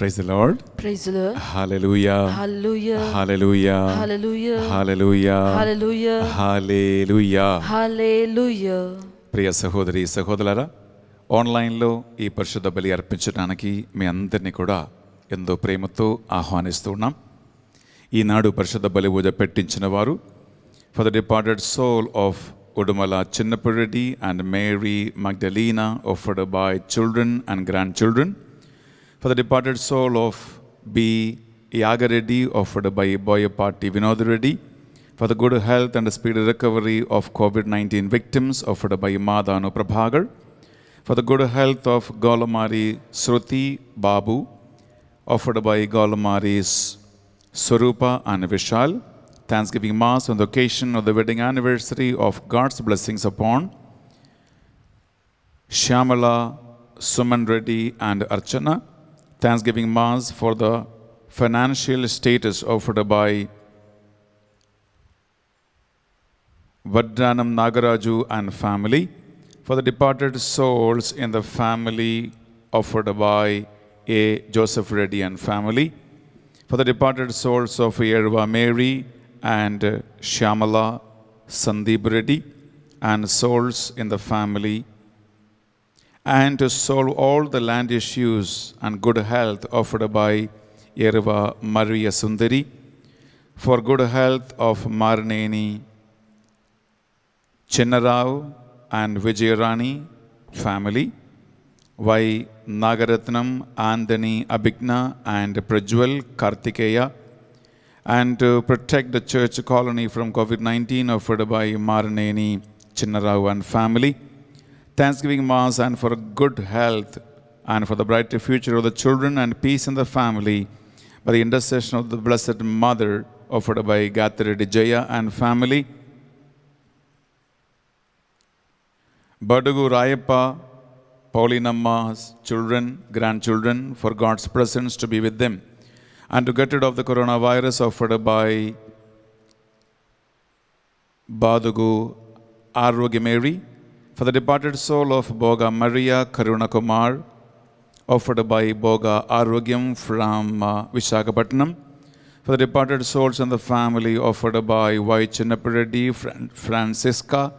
Praise the Lord. Praise the Lord. Hallelujah. Hallelujah. Hallelujah. Hallelujah. Hallelujah. Hallelujah. Hallelujah. Hallelujah. ప్రియ సహోదరి సహోదరులారా ఆన్లైన్లో ఈ పరిశుద్ధ బలి అర్పించడానికి మీ అందరినీ కూడా ఎంతో ప్రేమతో ఆహ్వానిస్తున్నాం ఈనాడు పరిశుద్ధ బలి పూజ పెట్టించిన వారు for the departed soul of Udumala Chinnapureddy and Mary Magdalena offered by children and grandchildren for the departed soul of B. Yagareddy, offered by Boyapati Vinod Reddy. For the good health and speedy recovery of COVID-19 victims, offered by Madhanu Prabhagar. For the good health of Golamari Sruti Babu, offered by Golamari's Surupa and Vishal. Thanksgiving Mass on the occasion of the wedding anniversary of God's blessings upon Shyamala, Suman Reddy and Archana. Thanksgiving Mass for the financial status offered by Vadranam Nagaraju and family, for the departed souls in the family offered by A. Joseph Reddy and family, for the departed souls of Yerva Mary and Shamala Sandeep Reddy, and souls in the family and to solve all the land issues and good health offered by Yerva Maria Sundari for good health of Marneni Chinnarao and Vijayarani family, by Nagaratnam, Andani Abhigna and Prajwal Kartikeya, and to protect the church colony from COVID-19 offered by Marneni Chinnarao and family, Thanksgiving Mass and for good health and for the brighter future of the children and peace in the family by the intercession of the Blessed Mother offered by Gathri Dijaya and family. Badugu Rayappa, Paulinamma's children, grandchildren, for God's presence to be with them and to get rid of the coronavirus offered by Badugu Arrogameri for the departed soul of Boga Maria Karunakumar, offered by Boga Arogyam from uh, for the departed souls and the family offered by Y. Chinnapareddy Fran- Francisca,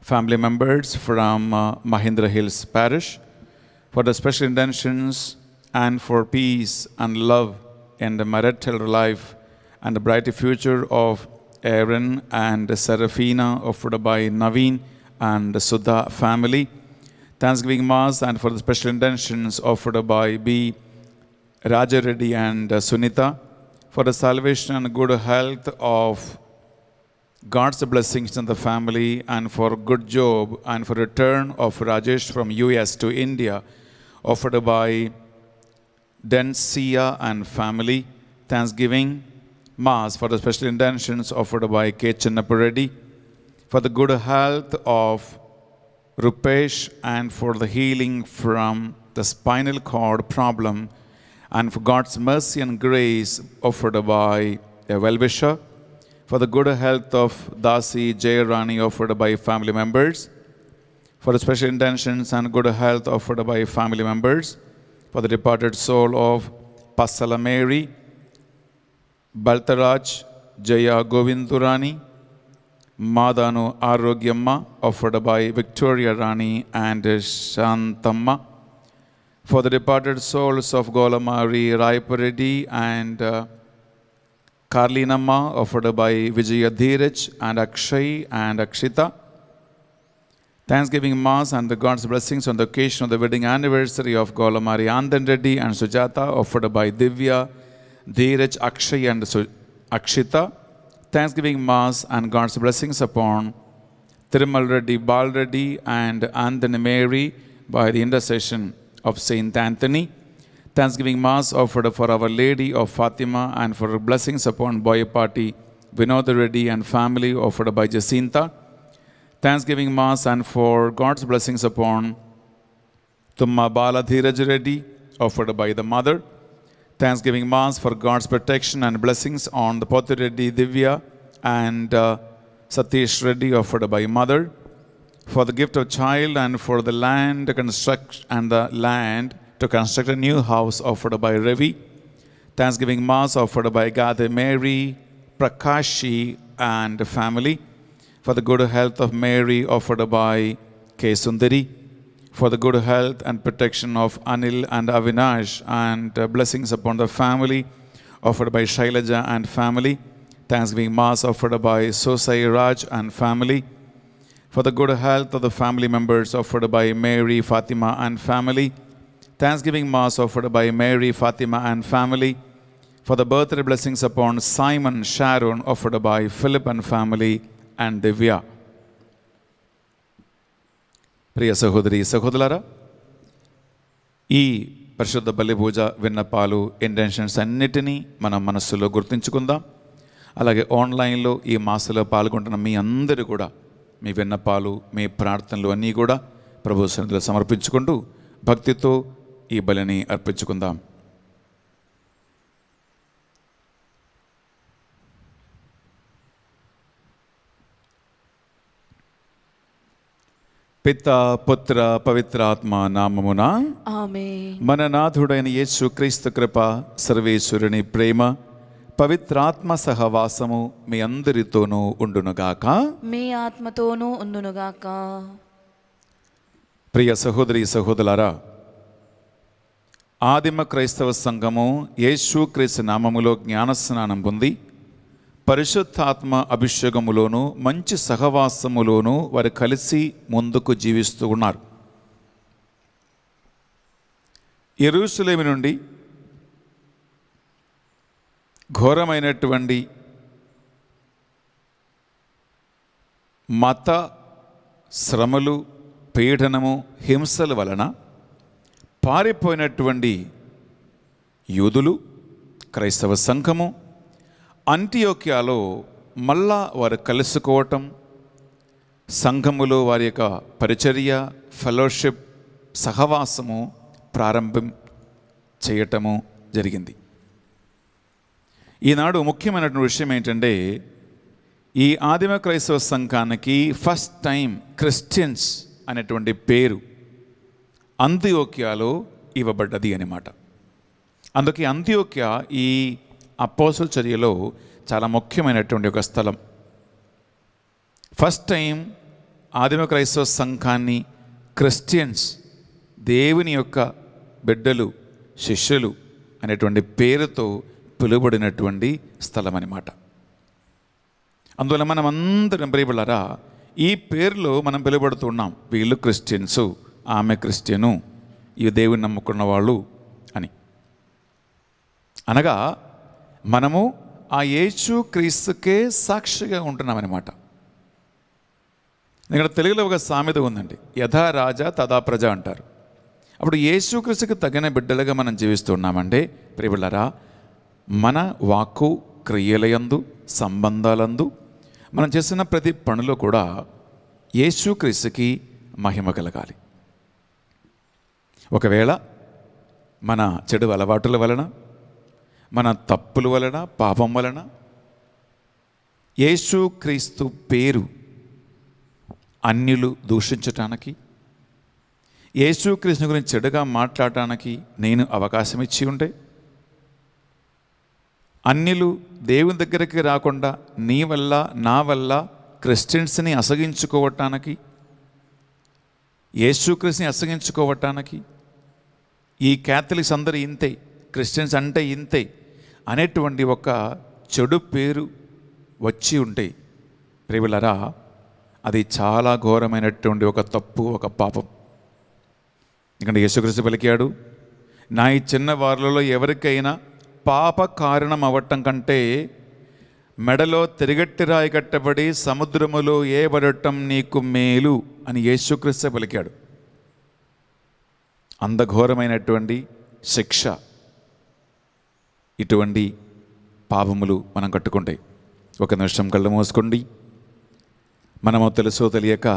family members from uh, Mahindra Hills Parish, for the special intentions and for peace and love in the marital life and the bright future of Aaron and Serafina offered by Naveen and Sudha family. Thanksgiving Mass and for the special intentions offered by B. Raja and uh, Sunita for the salvation and good health of God's blessings in the family and for good job and for return of Rajesh from US to India offered by Densia and family. Thanksgiving Mass for the special intentions offered by K. Chennapareddy for the good health of Rupesh and for the healing from the spinal cord problem and for God's mercy and grace offered by a well-wisher, for the good health of Dasi Jayarani offered by family members, for the special intentions and good health offered by family members, for the departed soul of Pasala Mary, Baltaraj Jaya Govindurani, Madanu Arogyamma, offered by Victoria Rani and Shantamma. For the departed souls of Golamari Raiparedi and uh, Karlinamma, offered by Vijayadhiraj and Akshay and Akshita. Thanksgiving Mass and the God's blessings on the occasion of the wedding anniversary of Golamari Andan and Sujata, offered by Divya, Dheeraj, Akshay and Akshita. Thanksgiving Mass and God's blessings upon Thirumal Reddy Balreddy and Anthony Mary by the intercession of Saint Anthony. Thanksgiving Mass offered for Our Lady of Fatima and for blessings upon Boyapati, Vinod Reddy and family offered by Jacinta. Thanksgiving Mass and for God's blessings upon Tumma Baladhiraj Reddy offered by the mother. Thanksgiving Mass for God's protection and blessings on the Pothu Reddy Divya and uh, Satish Reddy offered by Mother for the gift of child and for the land to construct and the land to construct a new house offered by Ravi. Thanksgiving Mass offered by Gade Mary, Prakashi and family for the good health of Mary offered by K. Sundari for the good health and protection of Anil and Avinash and uh, blessings upon the family offered by Shailaja and family. Thanksgiving Mass offered by Sosai Raj and family. For the good health of the family members offered by Mary, Fatima and family. Thanksgiving Mass offered by Mary, Fatima and family. For the birthday blessings upon Simon, Sharon offered by Philip and family and Divya. ప్రియ సహోదరి సహోదరులారా ఈ పరిశుద్ధ బలి పూజ విన్నపాలు intentions అన్నిటినీ మనం మనస్సులో గుర్తుంచుకుందాం అలాగే ఆన్లైన్లో ఈ మాసలో పాల్గొంటున్న మీ అందరూ కూడా మీ విన్నపాలు మీ ప్రార్థనలు అన్నీ కూడా ప్రభు సన్నిధిలో సమర్పించుకుంటూ భక్తితో ఈ బలిని అర్పించుకుందాం పిత పుత్ర పవిత్రాత్మ నామమున మన నాథుడైన యేసు క్రీస్తు కృప సర్వేశ్వరుని ప్రేమ పవిత్రాత్మ సహవాసము మీ అందరితోనూ ఉండునుగాక మీ ఆత్మతోనూ ఉండునుగాక ప్రియ సహోదరి సహోదరులారా ఆదిమ క్రైస్తవ సంఘము యేసు క్రీస్తు నామములో జ్ఞానస్నానం పొంది పరిశుద్ధాత్మ అభిషేకములోను మంచి సహవాసములోను వారు కలిసి ముందుకు జీవిస్తూ ఉన్నారు ఎరుసలేమి నుండి ఘోరమైనటువంటి మత శ్రమలు పీడనము హింసల వలన పారిపోయినటువంటి యూదులు క్రైస్తవ సంఘము అంత్యోక్యాలో మళ్ళా వారు కలుసుకోవటం సంఘములో వారి యొక్క పరిచర్య ఫెలోషిప్ సహవాసము ప్రారంభం చేయటము జరిగింది ఈనాడు ముఖ్యమైనటువంటి విషయం ఏంటంటే ఈ ఆదిమ క్రైస్తవ సంఘానికి ఫస్ట్ టైం క్రిస్టియన్స్ అనేటువంటి పేరు అంత్యోక్యాలో ఇవ్వబడ్డది అనమాట అందుకే అంత్యోక్య ఈ అపోసల చర్యలో చాలా ముఖ్యమైనటువంటి ఒక స్థలం ఫస్ట్ టైం ఆదిమ క్రైస్తవ సంఘాన్ని క్రిస్టియన్స్ దేవుని యొక్క బిడ్డలు శిష్యులు అనేటువంటి పేరుతో పిలువబడినటువంటి స్థలం అనమాట అందువల్ల మనం అందరం ప్రియబళ్ళారా ఈ పేరులో మనం పిలువబడుతున్నాం వీళ్ళు క్రిస్టియన్స్ ఆమె క్రిస్టియను ఇవి దేవుని నమ్ముకున్న వాళ్ళు అని అనగా మనము ఆ యేచు క్రీస్తుకే సాక్షిగా ఉంటున్నామన్నమాట ఇక్కడ తెలుగులో ఒక సామెత ఉందండి యథా రాజా తదా ప్రజ అంటారు అప్పుడు యేసుక్రీస్తుకి తగిన బిడ్డలుగా మనం జీవిస్తున్నామండి ప్రియులరా మన వాక్కు క్రియలయందు సంబంధాలందు మనం చేసిన ప్రతి పనిలో కూడా యేసుక్రీస్తుకి మహిమ కలగాలి ఒకవేళ మన చెడు అలవాటుల వలన మన తప్పుల వలన పాపం వలన యేసుక్రీస్తు పేరు అన్యులు దూషించటానికి యేసుక్రీస్తు గురించి చెడుగా మాట్లాడటానికి నేను అవకాశం ఇచ్చి ఉంటే అన్యులు దేవుని దగ్గరికి రాకుండా నీ వల్ల నా వల్ల క్రిస్టియన్స్ని అసగించుకోవటానికి యేసుక్రీస్తుని అసగించుకోవటానికి ఈ క్యాథలిక్స్ అందరూ ఇంతే క్రిస్టియన్స్ అంటే ఇంతే అనేటువంటి ఒక చెడు పేరు వచ్చి ఉంటాయి ప్రియులరా అది చాలా ఘోరమైనటువంటి ఒక తప్పు ఒక పాపం ఎందుకంటే యేసుక్రీస్తు పలికాడు నా ఈ చిన్న వారులలో ఎవరికైనా పాప కారణం అవ్వటం కంటే మెడలో తిరిగట్టి రాయి కట్టబడి సముద్రములో ఏబడటం నీకు మేలు అని యేసుక్రీస్తు పలికాడు అందఘోరమైనటువంటి శిక్ష ఇటువంటి పాపములు మనం కట్టుకుంటే ఒక నిమిషం కళ్ళు మోసుకోండి మనము తెలుసో తెలియక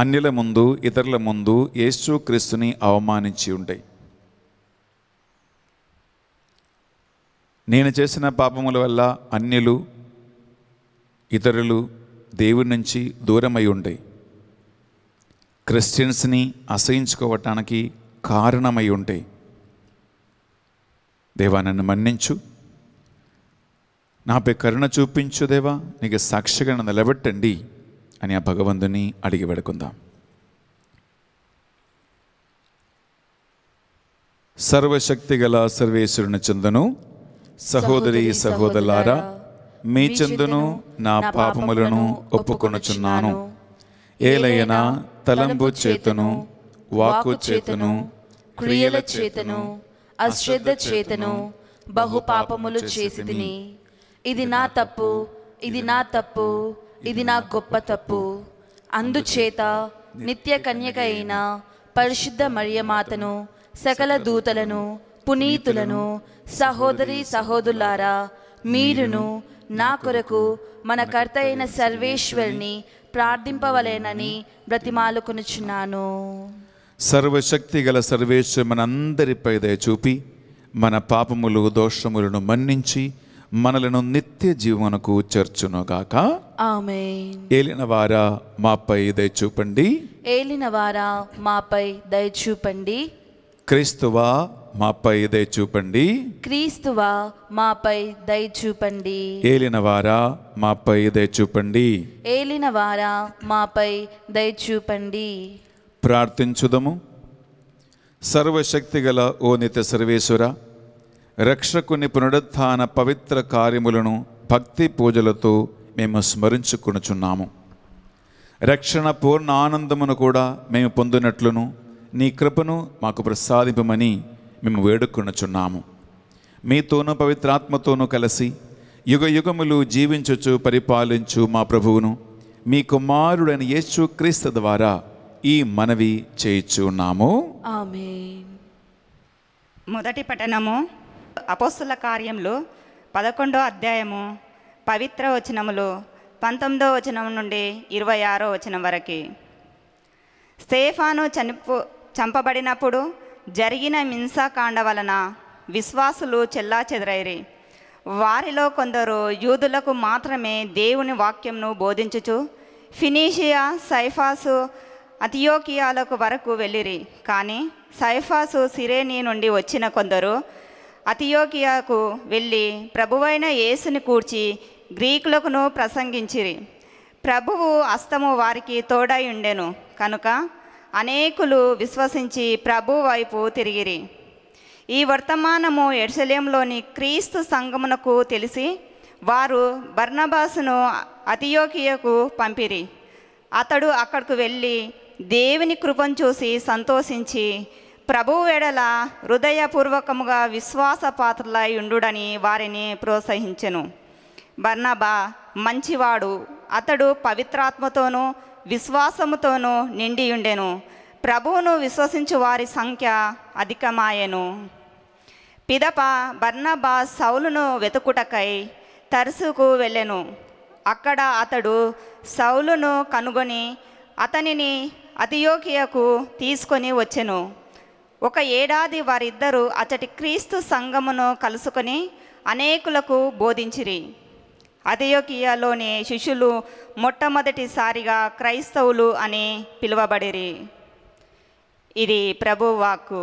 అన్యుల ముందు ఇతరుల ముందు యేసు క్రీస్తుని అవమానించి ఉంటాయి నేను చేసిన పాపముల వల్ల అన్యులు ఇతరులు దేవుడి నుంచి దూరమై ఉంటాయి క్రిస్టియన్స్ని అసహించుకోవటానికి కారణమై ఉంటాయి దేవా నన్ను మన్నించు నాపై కరుణ చూపించు దేవా నీకు సాక్షిగా నన్ను నిలబెట్టండి అని ఆ భగవంతుని అడిగి పెడుకుందాం సర్వశక్తి గల సర్వేశ్వరుని చెందును సహోదరి సహోదరులారా మీ చెందును నా పాపములను ఒప్పుకొనుచున్నాను ఏలైనా తలంబు చేతును వాకు చేతును క్రియల చేతును అశ్రద్ధ చేతను బహుపాపములు చేసి తిని ఇది నా తప్పు ఇది నా తప్పు ఇది నా గొప్ప తప్పు అందుచేత నిత్య కన్యక అయిన పరిశుద్ధ మరియమాతను సకల దూతలను పునీతులను సహోదరి సహోదరులారా మీరును నా కొరకు మన కర్త అయిన సర్వేశ్వరిని ప్రార్థింపవలేనని బ్రతిమాలుకొనుచున్నాను సర్వశక్తి గల సర్వేశ్వరు మనందరిపై చూపి మన పాపములు దోషములను మన్నించి మనలను నిత్య జీవనకు చేర్చునుగాక ఏలినవారా మాపై దయచూపండి ఏలినవారా మాపై దయచూపండి క్రీస్తువా మాపై దయచూపండి క్రీస్తువా మాపై దయచూపండి ఏలినవారా మాపై దయచూపండి ఏలినవారా మాపై దయచూపండి ప్రార్థించుదము సర్వశక్తి గల ఓ నిత సర్వేశ్వర రక్షకుని పునరుత్న పవిత్ర కార్యములను భక్తి పూజలతో మేము స్మరించుకునుచున్నాము రక్షణ పూర్ణ ఆనందమును కూడా మేము పొందినట్లును నీ కృపను మాకు ప్రసాదింపమని మేము వేడుకొనుచున్నాము మీతోనూ పవిత్రాత్మతోనూ కలిసి యుగ యుగములు జీవించచ్చు పరిపాలించు మా ప్రభువును మీ కుమారుడైన యేసు క్రీస్తు ద్వారా ఈ మనవి ఉన్నాము మొదటి పఠనము అపోస్తుల కార్యములు పదకొండో అధ్యాయము పవిత్ర వచనములు పంతొమ్మిదో వచనం నుండి ఇరవై ఆరో వచనం వరకు స్టేఫాను చనిపో చంపబడినప్పుడు జరిగిన మింసాకాండ వలన విశ్వాసులు చెల్లా చెదరైరి వారిలో కొందరు యూదులకు మాత్రమే దేవుని వాక్యంను బోధించుచు ఫినీషియా సైఫాసు అతియోకియాలకు వరకు వెళ్ళిరి కానీ సైఫాసు సిరేనీ నుండి వచ్చిన కొందరు అతియోకియాకు వెళ్ళి ప్రభువైన యేసుని కూర్చి గ్రీకులకును ప్రసంగించిరి ప్రభువు అస్తము వారికి తోడై ఉండెను కనుక అనేకులు విశ్వసించి ప్రభు వైపు తిరిగిరి ఈ వర్తమానము ఎడ్సలేంలోని క్రీస్తు సంగమునకు తెలిసి వారు బర్ణబాసును అతియోకియకు పంపిరి అతడు అక్కడికి వెళ్ళి దేవుని కృపను చూసి సంతోషించి ప్రభు వేడల హృదయపూర్వకముగా విశ్వాస పాత్రలై ఉండుడని వారిని ప్రోత్సహించెను బర్నబా మంచివాడు అతడు పవిత్రాత్మతోనూ విశ్వాసముతోనూ నిండియుండెను ప్రభువును విశ్వసించు వారి సంఖ్య అధికమాయెను పిదప బర్నబా సౌలును వెతుకుటకై తరసుకు వెళ్ళెను అక్కడ అతడు సౌలును కనుగొని అతనిని అతియోకియకు తీసుకొని వచ్చెను ఒక ఏడాది వారిద్దరూ అతటి క్రీస్తు సంఘమును కలుసుకొని అనేకులకు బోధించిరి అథయోకియాలోని శిష్యులు మొట్టమొదటిసారిగా క్రైస్తవులు అని పిలువబడిరి ఇది ప్రభువాకు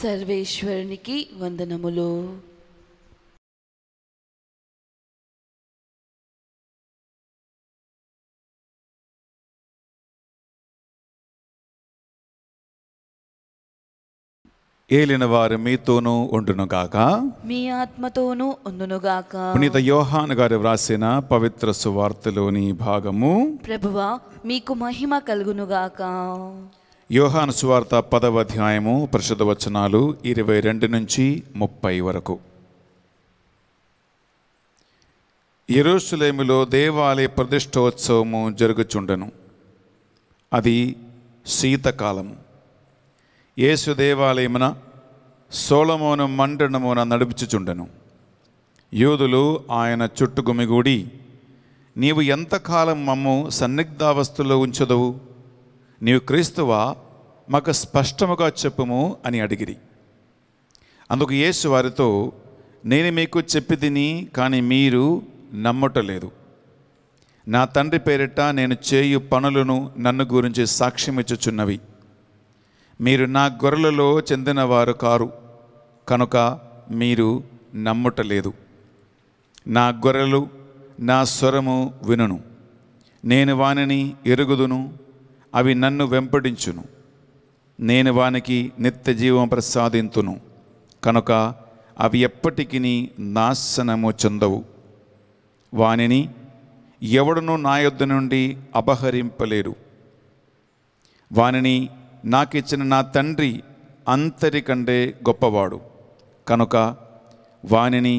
సర్వేశ్వరునికి వందనములు ఏలిన వారు మీతోనూ ఉండునుగాక మీ ఆత్మతోనూ ఉండునుగాక పునీత యోహాన్ గారు వ్రాసిన పవిత్ర సువార్తలోని భాగము ప్రభువా మీకు మహిమ కలుగునుగాక యోహాను సువార్త పదవ అధ్యాయము పరిషద వచనాలు ఇరవై రెండు నుంచి ముప్పై వరకు ఎరుసలేములో దేవాలయ ప్రతిష్టోత్సవము జరుగుచుండెను అది శీతకాలము యేసు దేవాలయమున సోలమోను మండనమున నడిపించుచుండెను యూదులు ఆయన చుట్టు గుమిగూడి నీవు ఎంతకాలం మమ్ము సన్నిగ్ధావస్థలో ఉంచదవు నీవు క్రీస్తువా మాకు స్పష్టముగా చెప్పుము అని అడిగిరి అందుకు యేసు వారితో నేను మీకు చెప్పి తిని కానీ మీరు నమ్మటలేదు నా తండ్రి పేరిట నేను చేయు పనులను నన్ను గురించి సాక్ష్యం ఇచ్చుచున్నవి మీరు నా గొర్రెలలో చెందినవారు కారు కనుక మీరు నమ్ముటలేదు నా గొర్రెలు నా స్వరము వినును నేను వానిని ఎరుగుదును అవి నన్ను వెంపడించును నేను వానికి నిత్య జీవం ప్రసాదింతును కనుక అవి ఎప్పటికీ నాశనము చెందవు వానిని ఎవడను నా యొద్ద నుండి అపహరింపలేరు వానిని నాకు ఇచ్చిన నా తండ్రి అంతరికంటే గొప్పవాడు కనుక వానిని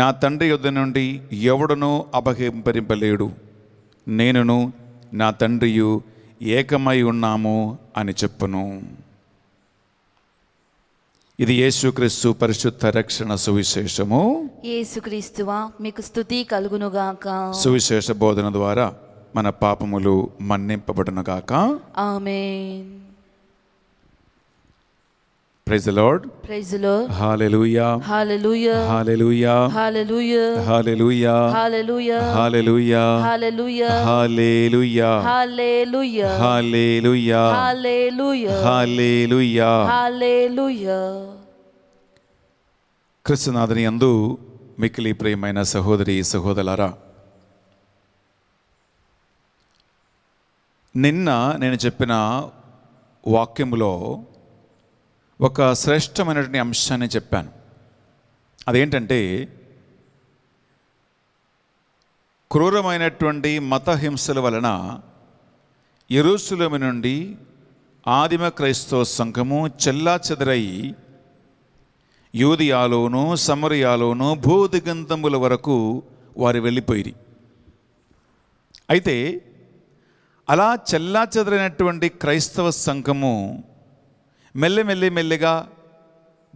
నా తండ్రి యుద్ధ నుండి ఎవడనూ అపహింపరింపలేడు నేనును నా తండ్రియు ఏకమై ఉన్నాము అని చెప్పును ఇది యేసుక్రీస్తు పరిశుద్ధ రక్షణ సువిశేషము యేసుక్రీస్తువా మీకు స్థుతి కలుగునుగాక సువిశేష బోధన ద్వారా మన పాపములు మన్నింపబడునుగాక amen praise lord praise lord hallelujah hallelujah hallelujah hallelujah hallelujah hallelujah hallelujah hallelujah hallelujah hallelujah hallelujah hallelujah hallelujah hallelujah క్రీస్తునాథుని అందు మిక్కిలి ప్రియమైన సహోదరి సహోదరులారా నిన్న నేను చెప్పిన వాక్యములో ఒక శ్రేష్టమైనటువంటి అంశాన్ని చెప్పాను అదేంటంటే క్రూరమైనటువంటి మతహింసల వలన ఎరుసులమి నుండి ఆదిమ క్రైస్తవ సంఘము చెల్లా చెదరై యూదియాలోను సమరియాలోను భూదిగంతముల వరకు వారు వెళ్ళిపోయి అయితే అలా చెల్లా క్రైస్తవ సంఘము మెల్లి మెల్లిగా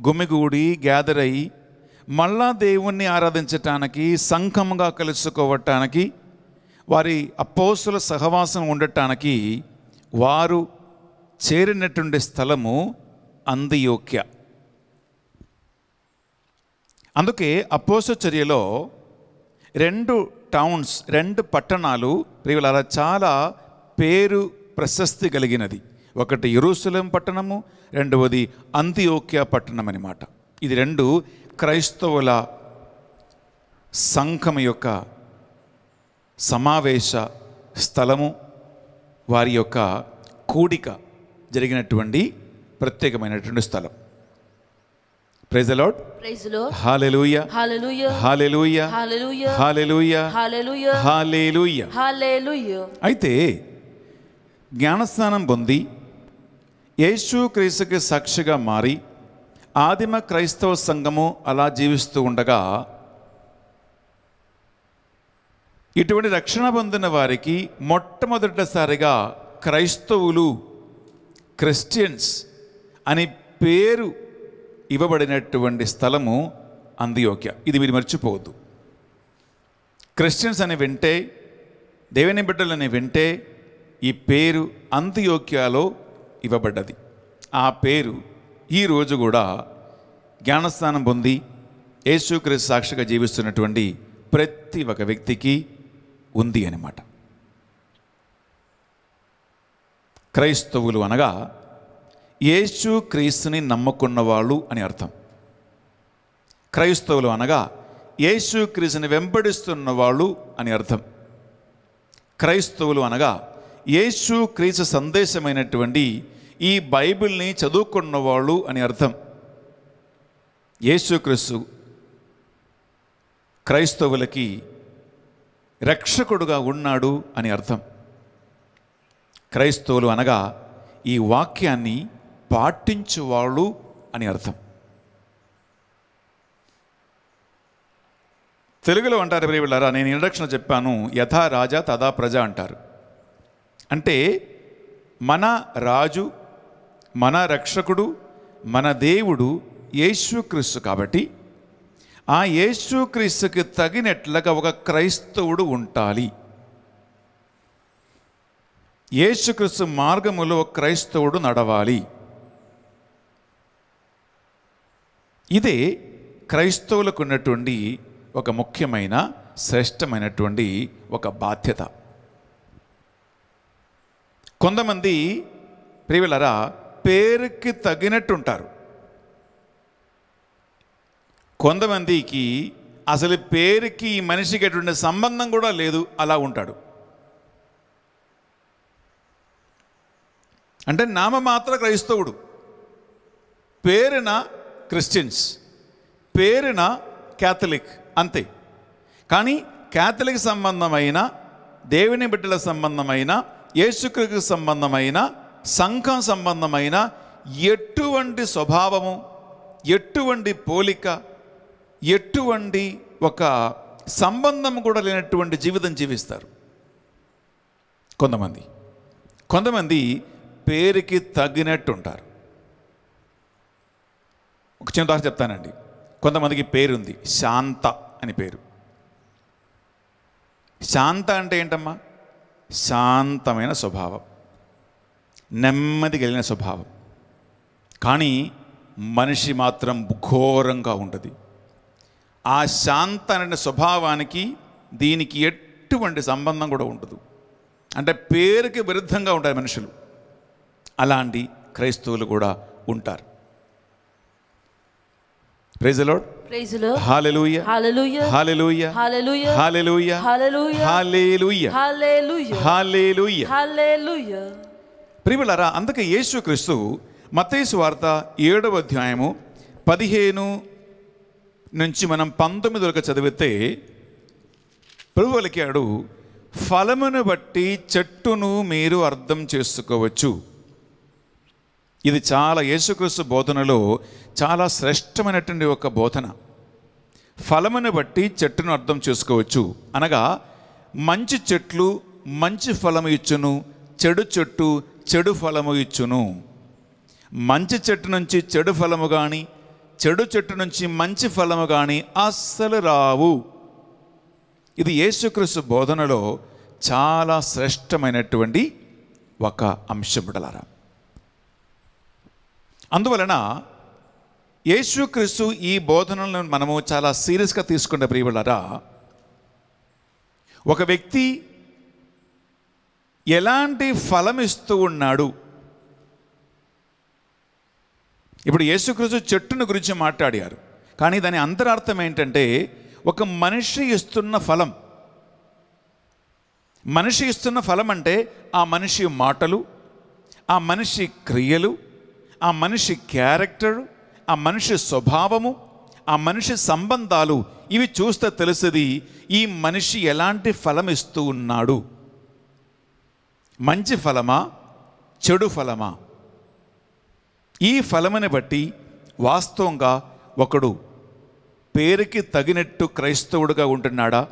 గుమిగూడి గ్యాదర్ అయ్యి మళ్ళా దేవుణ్ణి ఆరాధించటానికి సంఘముగా కలుసుకోవటానికి వారి అపోసుల సహవాసం ఉండటానికి వారు చేరినటువంటి స్థలము అందియోక్య అందుకే అప్పోసు చర్యలో రెండు టౌన్స్ రెండు పట్టణాలు ప్రియులారా చాలా పేరు ప్రశస్తి కలిగినది ఒకటి ఎరుసలేం పట్టణము రెండవది అంత్యోక్య పట్టణం అనమాట ఇది రెండు క్రైస్తవుల సంఘం యొక్క సమావేశ స్థలము వారి యొక్క కూడిక జరిగినటువంటి ప్రత్యేకమైనటువంటి స్థలం ప్రైజ్ అయితే జ్ఞానస్నానం పొంది యేసు క్రీస్తుకి సాక్షిగా మారి ఆదిమ క్రైస్తవ సంఘము అలా జీవిస్తూ ఉండగా ఇటువంటి రక్షణ పొందిన వారికి మొట్టమొదటిసారిగా క్రైస్తవులు క్రిస్టియన్స్ అనే పేరు ఇవ్వబడినటువంటి స్థలము అందియోక్య ఇది మీరు మర్చిపోవద్దు క్రిస్టియన్స్ అని వింటే దేవుని బిడ్డలని వింటే ఈ పేరు అంత్యోక్యాలో ఇవ్వబడ్డది ఆ పేరు ఈరోజు కూడా జ్ఞానస్థానం పొంది యేసుక్రీస్తు సాక్షిగా జీవిస్తున్నటువంటి ప్రతి ఒక వ్యక్తికి ఉంది అనమాట క్రైస్తవులు అనగా యేసు క్రీస్తుని నమ్ముకున్న వాళ్ళు అని అర్థం క్రైస్తవులు అనగా యేసు క్రీస్తుని వెంబడిస్తున్న వాళ్ళు అని అర్థం క్రైస్తవులు అనగా యేసు క్రీస్తు సందేశమైనటువంటి ఈ బైబిల్ని చదువుకున్నవాళ్ళు అని అర్థం యేసుక్రీస్తు క్రైస్తవులకి రక్షకుడుగా ఉన్నాడు అని అర్థం క్రైస్తవులు అనగా ఈ వాక్యాన్ని పాటించువాళ్ళు అని అర్థం తెలుగులో అంటారు వీళ్ళారా నేను ఇంట్రడక్షన్ చెప్పాను యథా రాజా తథా ప్రజ అంటారు అంటే మన రాజు మన రక్షకుడు మన దేవుడు యేసుక్రీస్తు కాబట్టి ఆ యేసుక్రీస్తుకి తగినట్లుగా ఒక క్రైస్తవుడు ఉండాలి యేసుక్రీస్తు మార్గములో క్రైస్తవుడు నడవాలి ఇదే క్రైస్తవులకు ఉన్నటువంటి ఒక ముఖ్యమైన శ్రేష్టమైనటువంటి ఒక బాధ్యత కొంతమంది ప్రియులరా పేరుకి తగినట్టు ఉంటారు కొంతమందికి అసలు పేరుకి ఈ మనిషికి ఎటువంటి సంబంధం కూడా లేదు అలా ఉంటాడు అంటే నామ మాత్ర క్రైస్తవుడు పేరున క్రిస్టియన్స్ పేరున క్యాథలిక్ అంతే కానీ క్యాథలిక్ సంబంధమైన దేవుని బిడ్డల సంబంధమైన యేసుక్రీస్తుకు సంబంధమైన సంఘం సంబంధమైన ఎటువంటి స్వభావము ఎటువంటి పోలిక ఎటువంటి ఒక సంబంధం కూడా లేనటువంటి జీవితం జీవిస్తారు కొంతమంది కొంతమంది పేరుకి తగినట్టు ఉంటారు ఒక చిన్న ఉదాహరణ చెప్తానండి కొంతమందికి పేరుంది శాంత అని పేరు శాంత అంటే ఏంటమ్మా శాంతమైన స్వభావం నెమ్మది కలిగిన స్వభావం కానీ మనిషి మాత్రం ఘోరంగా ఉంటుంది ఆ శాంత స్వభావానికి దీనికి ఎటువంటి సంబంధం కూడా ఉండదు అంటే పేరుకి విరుద్ధంగా ఉంటారు మనుషులు అలాంటి క్రైస్తవులు కూడా ఉంటారు ప్రైజ్ లోడ్ ప్రియులరా అందుకే యేసు క్రీస్తు మతేసు వార్త ఏడవ అధ్యాయము పదిహేను నుంచి మనం పంతొమ్మిది వరకు చదివితే ప్రభు వలికాడు ఫలమును బట్టి చెట్టును మీరు అర్థం చేసుకోవచ్చు ఇది చాలా యేసుక్రీస్తు బోధనలో చాలా శ్రేష్టమైనటువంటి ఒక బోధన ఫలమును బట్టి చెట్టును అర్థం చేసుకోవచ్చు అనగా మంచి చెట్లు మంచి ఫలము ఇచ్చును చెడు చెట్టు చెడు ఫలము ఇచ్చును మంచి చెట్టు నుంచి చెడు ఫలము కానీ చెడు చెట్టు నుంచి మంచి ఫలము కానీ అస్సలు రావు ఇది యేసుక్రీస్తు బోధనలో చాలా శ్రేష్టమైనటువంటి ఒక అంశం బిడలారా అందువలన యేసుక్రీస్తు ఈ బోధనలను మనము చాలా సీరియస్గా తీసుకుంటే ప్రియులరా ఒక వ్యక్తి ఎలాంటి ఫలం ఇస్తూ ఉన్నాడు ఇప్పుడు యేసుక్రీస్తు చెట్టును గురించి మాట్లాడారు కానీ దాని అంతరార్థం ఏంటంటే ఒక మనిషి ఇస్తున్న ఫలం మనిషి ఇస్తున్న ఫలం అంటే ఆ మనిషి మాటలు ఆ మనిషి క్రియలు ఆ మనిషి క్యారెక్టరు ఆ మనిషి స్వభావము ఆ మనిషి సంబంధాలు ఇవి చూస్తే తెలిసేది ఈ మనిషి ఎలాంటి ఫలం ఇస్తూ ఉన్నాడు మంచి ఫలమా చెడు ఫలమా ఈ ఫలముని బట్టి వాస్తవంగా ఒకడు పేరుకి తగినట్టు క్రైస్తవుడుగా ఉంటున్నాడా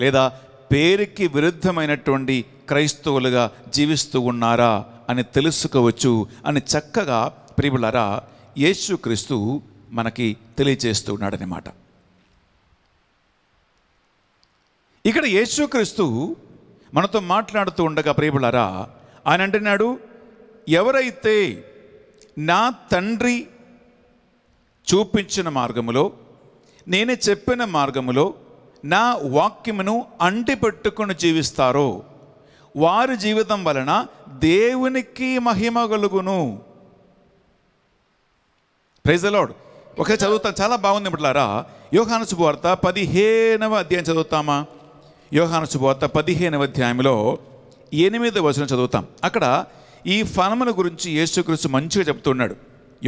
లేదా పేరుకి విరుద్ధమైనటువంటి క్రైస్తవులుగా జీవిస్తూ ఉన్నారా అని తెలుసుకోవచ్చు అని చక్కగా ప్రియులరా యేసుక్రీస్తు మనకి తెలియజేస్తూ ఉన్నాడనమాట ఇక్కడ యేసుక్రీస్తు మనతో మాట్లాడుతూ ఉండగా ప్రియులరా ఆయన అంటున్నాడు ఎవరైతే నా తండ్రి చూపించిన మార్గములో నేను చెప్పిన మార్గములో నా వాక్యమును అంటిపెట్టుకుని జీవిస్తారో వారి జీవితం వలన దేవునికి మహిమ కలుగును ప్రైజలోడ్ ఒకే చదువుతా చాలా బాగుంది ఇప్పుడులారా యోహాన శుభవార్త పదిహేనవ అధ్యాయం చదువుతామా యోహాన శుభవార్త పదిహేనవ అధ్యాయంలో ఎనిమిదవ వచనం చదువుతాం అక్కడ ఈ ఫలముల గురించి యేసుక్రీస్తు మంచిగా చెప్తున్నాడు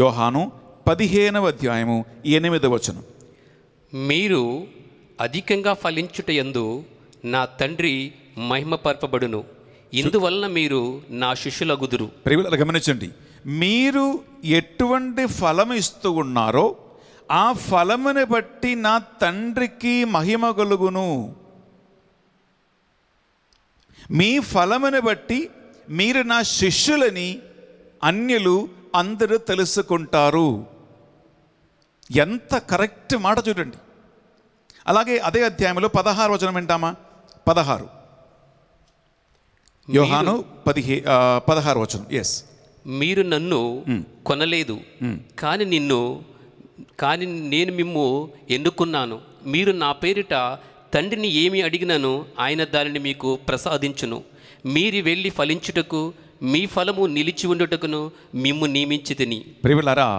యోహాను పదిహేనవ అధ్యాయము ఎనిమిదవ వచనం మీరు అధికంగా ఫలించుట ఎందు నా తండ్రి మహిమ ఇందువలన మీరు నా శిష్యులగుదురు ప్రియుల గమనించండి మీరు ఎటువంటి ఫలం ఇస్తూ ఉన్నారో ఆ ఫలముని బట్టి నా తండ్రికి మహిమ కలుగును మీ ఫలముని బట్టి మీరు నా శిష్యులని అన్యులు అందరూ తెలుసుకుంటారు ఎంత కరెక్ట్ మాట చూడండి అలాగే అదే అధ్యాయంలో పదహారు వచనం వింటామా పదహారు యోహాను పదిహే పదహారు వచ్చు ఎస్ మీరు నన్ను hmm. కొనలేదు hmm. కానీ నిన్ను కానీ నేను మిమ్ము ఎన్నుకున్నాను మీరు నా పేరిట తండ్రిని ఏమి అడిగినను ఆయన దానిని మీకు ప్రసాదించును మీరు వెళ్ళి ఫలించుటకు మీ ఫలము నిలిచి ఉండుటకును మిమ్ము నియమించి తిని ప్రియులారా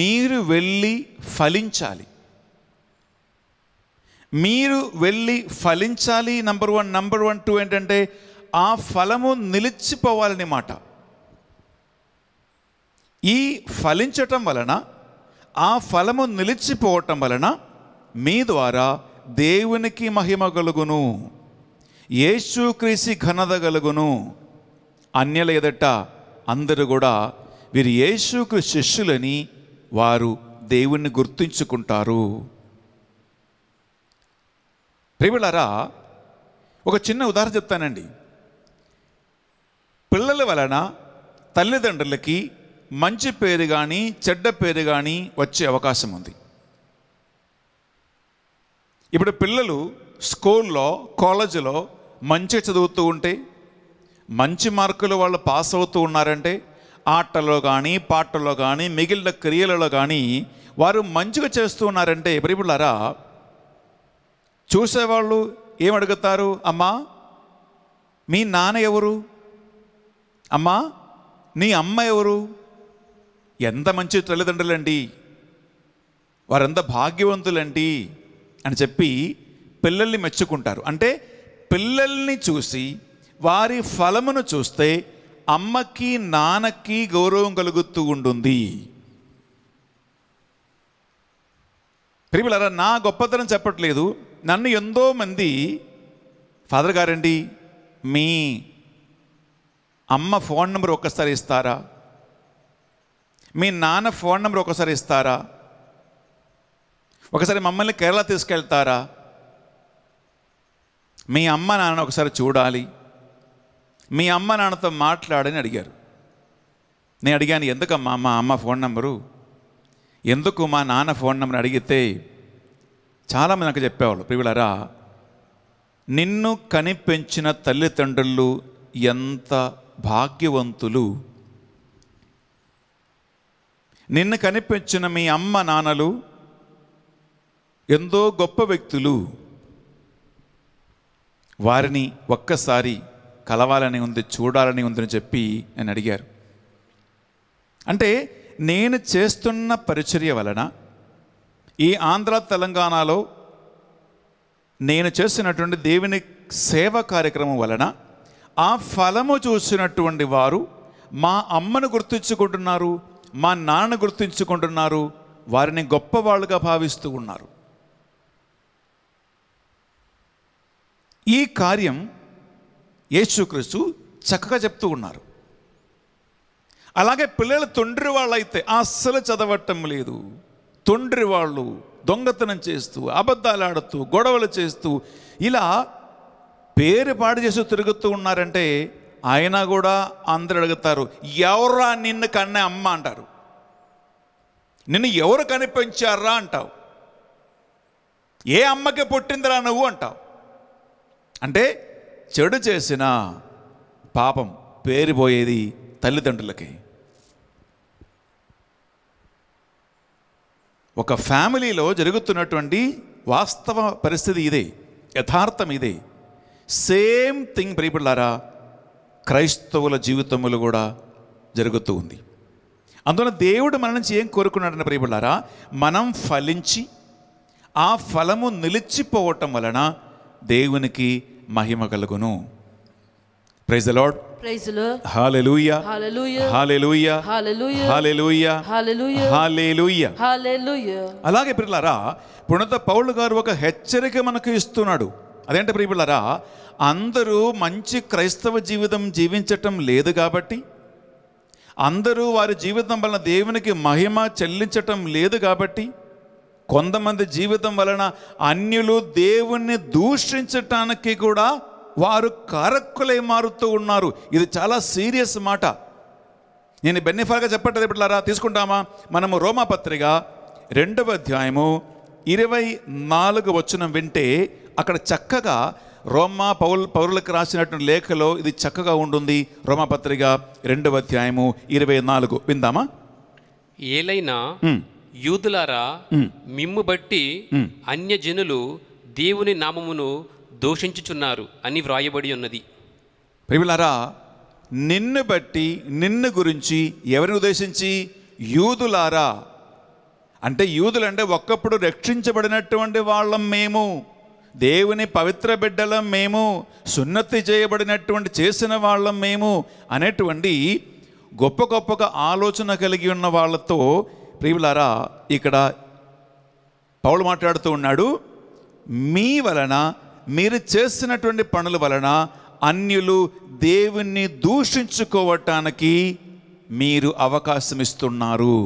మీరు వెళ్ళి ఫలించాలి మీరు వెళ్ళి ఫలించాలి number one number one two ఏంటంటే ఆ ఫలము నిలిచిపోవాలని మాట ఈ ఫలించటం వలన ఆ ఫలము నిలిచిపోవటం వలన మీ ద్వారా దేవునికి మహిమ కలుగును క్రీసి ఘనత కలుగును అన్యల ఎదట అందరూ కూడా వీరు యేసుకు శిష్యులని వారు దేవుణ్ణి గుర్తించుకుంటారు ప్రియులారా ఒక చిన్న ఉదాహరణ చెప్తానండి పిల్లల వలన తల్లిదండ్రులకి మంచి పేరు కానీ చెడ్డ పేరు కానీ వచ్చే అవకాశం ఉంది ఇప్పుడు పిల్లలు స్కూల్లో కాలేజీలో మంచి చదువుతూ ఉంటే మంచి మార్కులు వాళ్ళు పాస్ అవుతూ ఉన్నారంటే ఆటలో కానీ పాటల్లో కానీ మిగిలిన క్రియలలో కానీ వారు మంచిగా చేస్తూ ఉన్నారంటే ఎవరిబులారా చూసేవాళ్ళు ఏమడుగుతారు అమ్మా మీ నాన్న ఎవరు అమ్మా నీ అమ్మ ఎవరు ఎంత మంచి తల్లిదండ్రులండి వారెంత భాగ్యవంతులండి అని చెప్పి పిల్లల్ని మెచ్చుకుంటారు అంటే పిల్లల్ని చూసి వారి ఫలమును చూస్తే అమ్మకి నాన్నకి గౌరవం కలుగుతూ ఉంటుంది ప్రియులరా నా గొప్పతనం చెప్పట్లేదు నన్ను ఎంతోమంది ఫాదర్ గారండి మీ అమ్మ ఫోన్ నెంబర్ ఒక్కసారి ఇస్తారా మీ నాన్న ఫోన్ నెంబర్ ఒకసారి ఇస్తారా ఒకసారి మమ్మల్ని కేరళ తీసుకెళ్తారా మీ అమ్మ నాన్న ఒకసారి చూడాలి మీ అమ్మ నాన్నతో మాట్లాడని అడిగారు నేను అడిగాను ఎందుకమ్మా మా అమ్మ ఫోన్ నెంబరు ఎందుకు మా నాన్న ఫోన్ నెంబర్ అడిగితే చాలామంది నాకు చెప్పేవాళ్ళు ప్రియులరా నిన్ను కనిపించిన తల్లిదండ్రులు ఎంత భాగ్యవంతులు నిన్ను కనిపించిన మీ అమ్మ నాన్నలు ఎంతో గొప్ప వ్యక్తులు వారిని ఒక్కసారి కలవాలని ఉంది చూడాలని ఉందని చెప్పి నేను అడిగారు అంటే నేను చేస్తున్న పరిచర్య వలన ఈ ఆంధ్ర తెలంగాణలో నేను చేసినటువంటి దేవుని సేవ కార్యక్రమం వలన ఆ ఫలము చూసినటువంటి వారు మా అమ్మను గుర్తించుకుంటున్నారు మా నాన్న గుర్తించుకుంటున్నారు వారిని గొప్పవాళ్ళుగా భావిస్తూ ఉన్నారు ఈ కార్యం యేసుక్రీస్తు చక్కగా చెప్తూ ఉన్నారు అలాగే పిల్లలు తొండ్రి వాళ్ళైతే అస్సలు చదవటం లేదు తొండ్రి వాళ్ళు దొంగతనం చేస్తూ అబద్ధాలు ఆడుతూ గొడవలు చేస్తూ ఇలా పేరు పాడు చేసి తిరుగుతూ ఉన్నారంటే ఆయన కూడా అందరు అడుగుతారు ఎవరా నిన్ను కన్నా అమ్మ అంటారు నిన్ను ఎవరు కనిపించారా అంటావు ఏ అమ్మకి పుట్టిందిరా నువ్వు అంటావు అంటే చెడు చేసిన పాపం పేరిపోయేది తల్లిదండ్రులకి ఒక ఫ్యామిలీలో జరుగుతున్నటువంటి వాస్తవ పరిస్థితి ఇదే యథార్థం ఇదే సేమ్ థింగ్ ప్రియపడలారా క్రైస్తవుల జీవితములు కూడా జరుగుతూ ఉంది అందువల్ల దేవుడు మన నుంచి ఏం కోరుకున్నాడని ప్రియపడలారా మనం ఫలించి ఆ ఫలము నిలిచిపోవటం వలన దేవునికి మహిమ కలుగును ప్రైజ్ లార్డ్ అలాగే పిల్లలారా పుణత పౌలు గారు ఒక హెచ్చరిక మనకు ఇస్తున్నాడు అదేంటి ప్రియపిల్లరా అందరూ మంచి క్రైస్తవ జీవితం జీవించటం లేదు కాబట్టి అందరూ వారి జీవితం వలన దేవునికి మహిమ చెల్లించటం లేదు కాబట్టి కొంతమంది జీవితం వలన అన్యులు దేవుణ్ణి దూషించటానికి కూడా వారు కారక్కులై మారుతూ ఉన్నారు ఇది చాలా సీరియస్ మాట నేను బెన్నిఫాగా చెప్పట్లేదు ఇట్లారా తీసుకుంటామా మనము రోమాపత్రిక రెండవ అధ్యాయము ఇరవై నాలుగు వచ్చినం వింటే అక్కడ చక్కగా రోమా పౌల్ పౌరులకు రాసినటువంటి లేఖలో ఇది చక్కగా ఉంటుంది రోమపత్రిక రెండవ అధ్యాయము ఇరవై నాలుగు విందామా ఏలైనా యూదులారా మిమ్ము బట్టి అన్యజనులు దేవుని నామమును దూషించుచున్నారు అని వ్రాయబడి ఉన్నది ప్రిమిలారా నిన్ను బట్టి నిన్ను గురించి ఎవరిని ఉద్దేశించి యూదులారా అంటే యూదులంటే ఒక్కప్పుడు రక్షించబడినటువంటి వాళ్ళం మేము దేవుని పవిత్ర బిడ్డలం మేము సున్నతి చేయబడినటువంటి చేసిన వాళ్ళం మేము అనేటువంటి గొప్ప గొప్పగా ఆలోచన కలిగి ఉన్న వాళ్ళతో ప్రియులారా ఇక్కడ పౌలు మాట్లాడుతూ ఉన్నాడు మీ వలన మీరు చేసినటువంటి పనుల వలన అన్యులు దేవుణ్ణి దూషించుకోవటానికి మీరు అవకాశం ఇస్తున్నారు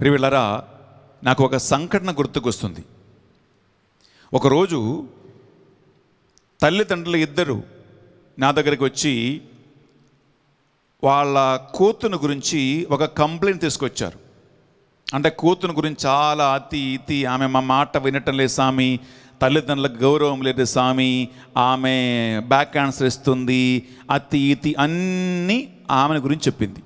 ప్రివిళ్ళరా నాకు ఒక సంఘటన గుర్తుకొస్తుంది ఒకరోజు తల్లిదండ్రులు ఇద్దరు నా దగ్గరికి వచ్చి వాళ్ళ కూతును గురించి ఒక కంప్లైంట్ తీసుకొచ్చారు అంటే కూతును గురించి చాలా అతి ఇతి ఆమె మా మాట వినటం లేదు స్వామి తల్లిదండ్రులకు గౌరవం లేదు స్వామి ఆమె బ్యాక్ ఆన్సర్ ఇస్తుంది అతి ఇతి అన్నీ ఆమెను గురించి చెప్పింది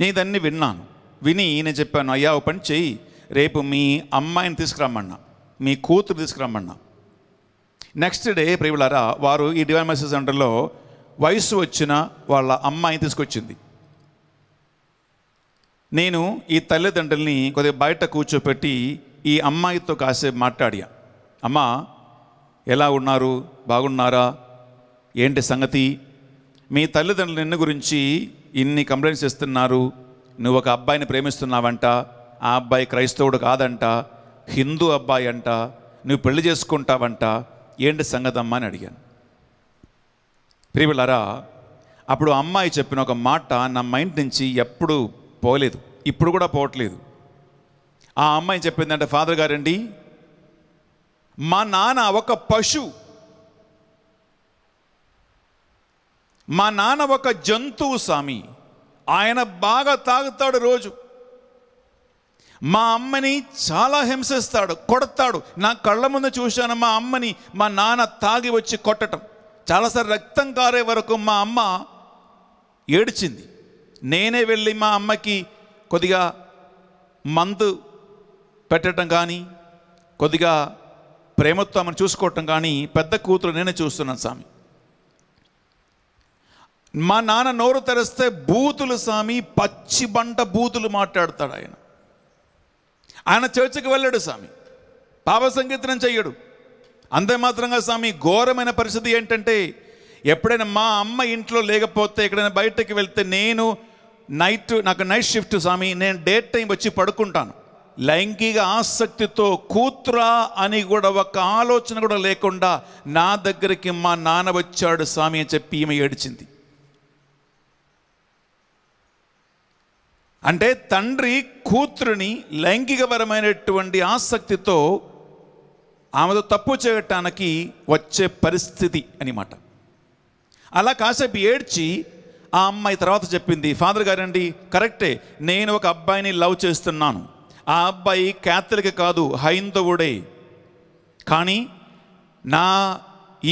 నేను ఇదన్నీ విన్నాను విని నేను చెప్పాను అయ్యా ఓ పని చెయ్యి రేపు మీ అమ్మాయిని తీసుకురమ్మన్నా మీ కూతురు తీసుకురమ్మన్న నెక్స్ట్ డే ప్రియులారా వారు ఈ డివైన్ మెసేజ్ సెంటర్లో వయసు వచ్చిన వాళ్ళ అమ్మాయిని తీసుకొచ్చింది నేను ఈ తల్లిదండ్రుల్ని కొద్దిగా బయట కూర్చోపెట్టి ఈ అమ్మాయితో కాసేపు మాట్లాడియా అమ్మా ఎలా ఉన్నారు బాగున్నారా ఏంటి సంగతి మీ తల్లిదండ్రులు నిన్ను గురించి ఇన్ని కంప్లైంట్స్ ఇస్తున్నారు నువ్వు ఒక అబ్బాయిని ప్రేమిస్తున్నావంట ఆ అబ్బాయి క్రైస్తవుడు కాదంట హిందూ అబ్బాయి అంట నువ్వు పెళ్లి చేసుకుంటావంట ఏంటి సంగతమ్మా అని అడిగాను ప్రియులరా అప్పుడు అమ్మాయి చెప్పిన ఒక మాట నా మైండ్ నుంచి ఎప్పుడు పోలేదు ఇప్పుడు కూడా పోవట్లేదు ఆ అమ్మాయి చెప్పిందంటే ఫాదర్ గారండి మా నాన్న ఒక పశు మా నాన్న ఒక జంతువు స్వామి ఆయన బాగా తాగుతాడు రోజు మా అమ్మని చాలా హింసిస్తాడు కొడతాడు నా కళ్ళ ముందు చూశాను మా అమ్మని మా నాన్న తాగి వచ్చి కొట్టడం చాలాసార్లు రక్తం కారే వరకు మా అమ్మ ఏడ్చింది నేనే వెళ్ళి మా అమ్మకి కొద్దిగా మందు పెట్టడం కానీ కొద్దిగా ప్రేమత్వం చూసుకోవటం కానీ పెద్ద కూతురు నేనే చూస్తున్నాను స్వామి మా నాన్న నోరు తెరిస్తే బూతులు స్వామి పచ్చి బంట బూతులు మాట్లాడతాడు ఆయన ఆయన చర్చికి వెళ్ళాడు స్వామి పాప సంగీతనం చెయ్యడు అంతే మాత్రంగా స్వామి ఘోరమైన పరిస్థితి ఏంటంటే ఎప్పుడైనా మా అమ్మ ఇంట్లో లేకపోతే ఎక్కడైనా బయటకు వెళ్తే నేను నైట్ నాకు నైట్ షిఫ్ట్ స్వామి నేను డే టైం వచ్చి పడుకుంటాను లైంగిక ఆసక్తితో కూతురా అని కూడా ఒక ఆలోచన కూడా లేకుండా నా దగ్గరికి మా నాన్న వచ్చాడు స్వామి అని చెప్పి ఈమె ఏడిచింది అంటే తండ్రి కూతురుని లైంగికపరమైనటువంటి ఆసక్తితో ఆమెతో తప్పు చేయటానికి వచ్చే పరిస్థితి అనమాట అలా కాసేపు ఏడ్చి ఆ అమ్మాయి తర్వాత చెప్పింది ఫాదర్ గారండి కరెక్టే నేను ఒక అబ్బాయిని లవ్ చేస్తున్నాను ఆ అబ్బాయి క్యాథలిక్ కాదు హైందవుడే కానీ నా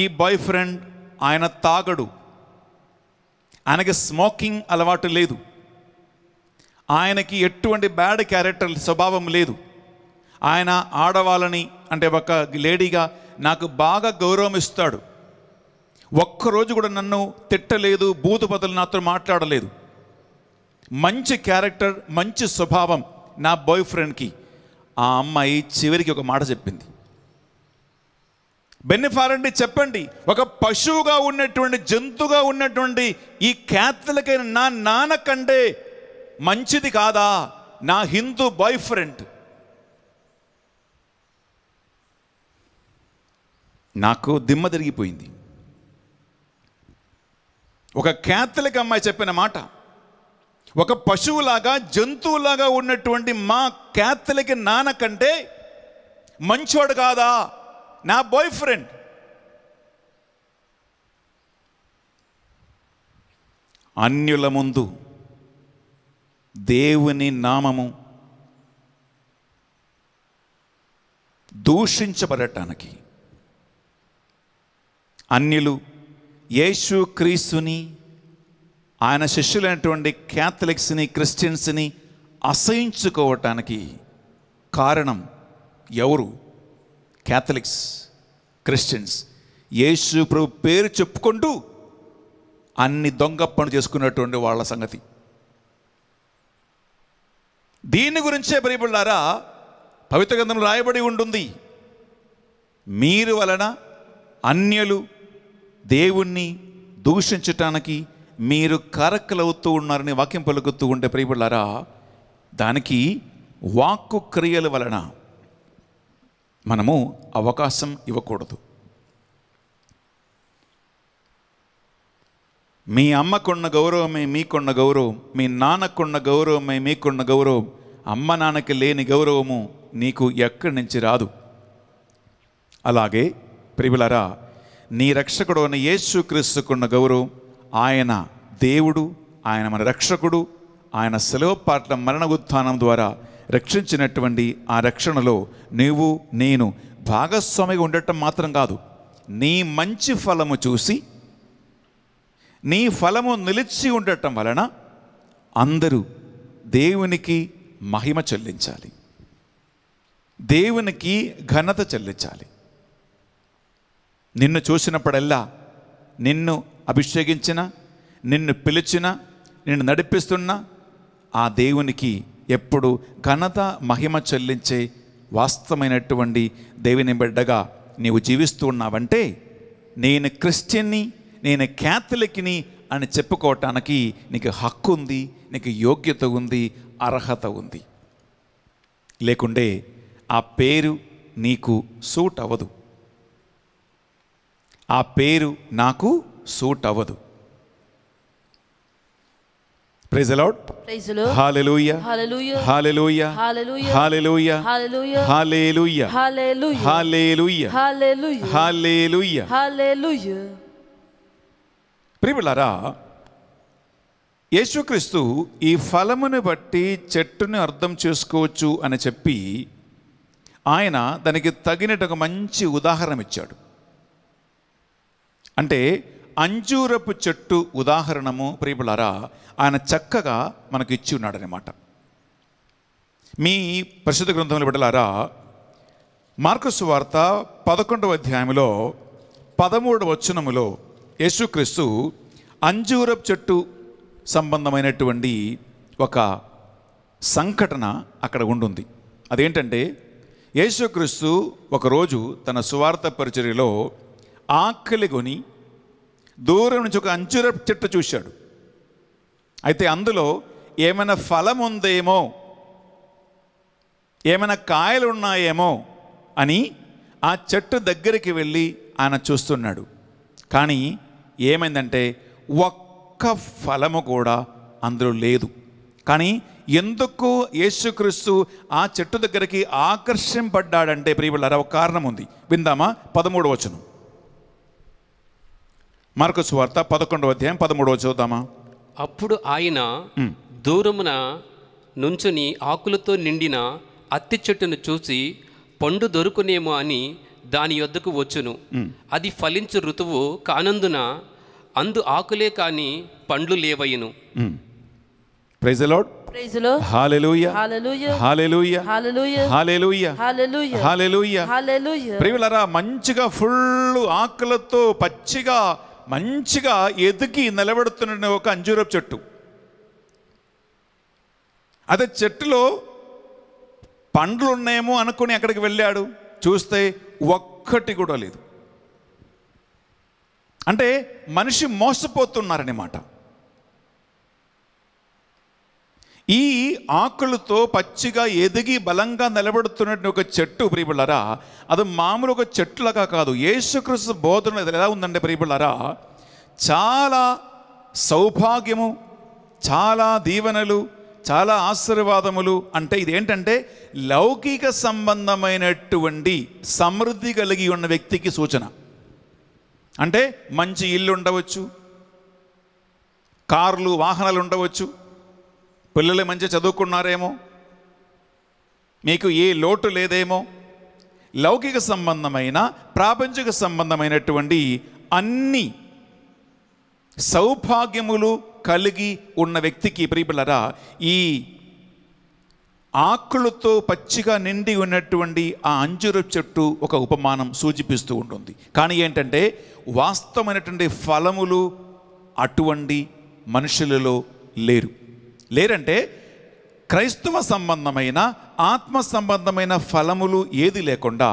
ఈ బాయ్ ఫ్రెండ్ ఆయన తాగడు ఆయనకి స్మోకింగ్ అలవాటు లేదు ఆయనకి ఎటువంటి బ్యాడ్ క్యారెక్టర్ స్వభావం లేదు ఆయన ఆడవాళ్ళని అంటే ఒక లేడీగా నాకు బాగా గౌరవం ఇస్తాడు ఒక్కరోజు కూడా నన్ను తిట్టలేదు బూతుపదలు నాతో మాట్లాడలేదు మంచి క్యారెక్టర్ మంచి స్వభావం నా బాయ్ ఫ్రెండ్కి ఆ అమ్మాయి చివరికి ఒక మాట చెప్పింది బెన్నిఫారండి చెప్పండి ఒక పశువుగా ఉన్నటువంటి జంతుగా ఉన్నటువంటి ఈ క్యాథలికైన నా నాన్న కంటే మంచిది కాదా నా హిందూ బాయ్ ఫ్రెండ్ నాకు దిమ్మ తిరిగిపోయింది ఒక క్యాథలిక్ అమ్మాయి చెప్పిన మాట ఒక పశువులాగా జంతువులాగా ఉన్నటువంటి మా క్యాథలిక్ నాన్న కంటే మంచోడు కాదా నా బాయ్ ఫ్రెండ్ అన్యుల ముందు దేవుని నామము దూషించబడటానికి అన్యులు యేసు క్రీస్తుని ఆయన శిష్యులైనటువంటి క్యాథలిక్స్ని క్రిస్టియన్స్ని అసహించుకోవటానికి కారణం ఎవరు క్యాథలిక్స్ క్రిస్టియన్స్ యేసు ప్రభు పేరు చెప్పుకుంటూ అన్ని దొంగ పనులు చేసుకున్నటువంటి వాళ్ళ సంగతి దీని గురించే బైబిళ్ళారా పవిత్ర గ్రంథం రాయబడి ఉంటుంది మీరు వలన అన్యలు దేవుణ్ణి దూషించటానికి మీరు కారక్కలవుతూ ఉన్నారని వాక్యం పలుకుతూ ఉంటే ప్రియపడారా దానికి వాక్కు క్రియల వలన మనము అవకాశం ఇవ్వకూడదు మీ అమ్మకున్న గౌరవమే మీకున్న గౌరవం మీ నాన్నకున్న గౌరవమే మీకున్న గౌరవం అమ్మ నాన్నకి లేని గౌరవము నీకు ఎక్కడి నుంచి రాదు అలాగే ప్రియులరా నీ రక్షకుడు యేసు క్రీస్తుకున్న గౌరవం ఆయన దేవుడు ఆయన మన రక్షకుడు ఆయన సెలవు పాటల మరణ ఉత్థానం ద్వారా రక్షించినటువంటి ఆ రక్షణలో నీవు నేను భాగస్వామిగా ఉండటం మాత్రం కాదు నీ మంచి ఫలము చూసి నీ ఫలము నిలిచి ఉండటం వలన అందరూ దేవునికి మహిమ చెల్లించాలి దేవునికి ఘనత చెల్లించాలి నిన్ను చూసినప్పుడల్లా నిన్ను అభిషేకించిన నిన్ను పిలిచిన నిన్ను నడిపిస్తున్న ఆ దేవునికి ఎప్పుడు ఘనత మహిమ చెల్లించే వాస్తవమైనటువంటి దేవుని బిడ్డగా నీవు జీవిస్తూ ఉన్నావంటే నేను క్రిస్టియన్ని నేను క్యాథలిక్ని అని చెప్పుకోవటానికి నీకు హక్కు ఉంది నీకు యోగ్యత ఉంది అర్హత ఉంది లేకుంటే ఆ పేరు నీకు సూట్ అవ్వదు ఆ పేరు నాకు సూట్ అవ్వదు praise lord hallelujah hallelujah hallelujah hallelujah hallelujah hallelujah hallelujah ప్రియులారా యేసుక్రీస్తు ఈ ఫలమును బట్టి చెట్టుని అర్థం చేసుకోవచ్చు అని చెప్పి ఆయన దానికి తగినట్టు ఒక మంచి ఉదాహరణ ఇచ్చాడు అంటే అంజూరపు చెట్టు ఉదాహరణము ప్రియులారా ఆయన చక్కగా మనకు ఇచ్చి ఉన్నాడనమాట మీ ప్రసిద్ధ గ్రంథంలో పెట్టలారా మార్కసు వార్త పదకొండవ అధ్యాయంలో పదమూడవ వచనములో యేసుక్రీస్తు అంజూరపు చెట్టు సంబంధమైనటువంటి ఒక సంఘటన అక్కడ ఉండుంది అదేంటంటే యేసుక్రీస్తు ఒకరోజు తన సువార్త పరిచర్యలో ఆకలి కొని దూరం నుంచి ఒక అంజూరపు చెట్టు చూశాడు అయితే అందులో ఏమైనా ఫలం ఉందేమో ఏమైనా కాయలు ఉన్నాయేమో అని ఆ చెట్టు దగ్గరికి వెళ్ళి ఆయన చూస్తున్నాడు కానీ ఏమైందంటే ఒక్క ఫలము కూడా అందులో లేదు కానీ ఎందుకు యేసుక్రీస్తు ఆ చెట్టు దగ్గరికి ఆకర్షింపడ్డాడంటే ప్రియులారా ఒక కారణం ఉంది విందామా పదమూడు వచనం మరొక స్వార్త పదకొండవ అధ్యాయం పదమూడవ చూద్దామా అప్పుడు ఆయన దూరమున నుంచుని ఆకులతో నిండిన అత్తి చెట్టును చూసి పండు దొరుకునేమో అని దాని యొద్దకు వచ్చును అది ఫలించు ఋతువు కానందున అందు ఆకులే కాని పండ్లు లేవయును praise lord praise lord hallelujah hallelujah hallelujah hallelujah hallelujah hallelujah hallelujah hallelujah ప్రియులారా మంచిగా ఫుల్ ఆకులతో పచ్చిగా మంచిగా ఎదిగి నిలబడుతున్న ఒక అంజూరపు చెట్టు అదే చెట్టులో పండ్లు ఉన్నాయేమో అనుకుని అక్కడికి వెళ్ళాడు చూస్తే ఒక్కటి కూడా లేదు అంటే మనిషి మోసపోతున్నారనమాట ఈ ఆకులతో పచ్చిగా ఎదిగి బలంగా నిలబడుతున్నటువంటి ఒక చెట్టు ప్రియబుళ్ళారా అది మామూలు ఒక చెట్టులాగా కాదు యేసుక్రీస్తు బోధన ఎలా ఉందంటే ప్రియబుళ్ళారా చాలా సౌభాగ్యము చాలా దీవెనలు చాలా ఆశీర్వాదములు అంటే ఇదేంటంటే లౌకిక సంబంధమైనటువంటి సమృద్ధి కలిగి ఉన్న వ్యక్తికి సూచన అంటే మంచి ఇల్లు ఉండవచ్చు కార్లు వాహనాలు ఉండవచ్చు పిల్లలు మంచిగా చదువుకున్నారేమో మీకు ఏ లోటు లేదేమో లౌకిక సంబంధమైన ప్రాపంచిక సంబంధమైనటువంటి అన్ని సౌభాగ్యములు కలిగి ఉన్న వ్యక్తికి ప్రియబిళ్ళరా ఈ ఆకులతో పచ్చిగా నిండి ఉన్నటువంటి ఆ అంజురు చెట్టు ఒక ఉపమానం సూచిపిస్తూ ఉంటుంది కానీ ఏంటంటే వాస్తవమైనటువంటి ఫలములు అటువంటి మనుషులలో లేరు లేరంటే క్రైస్తవ సంబంధమైన ఆత్మ సంబంధమైన ఫలములు ఏది లేకుండా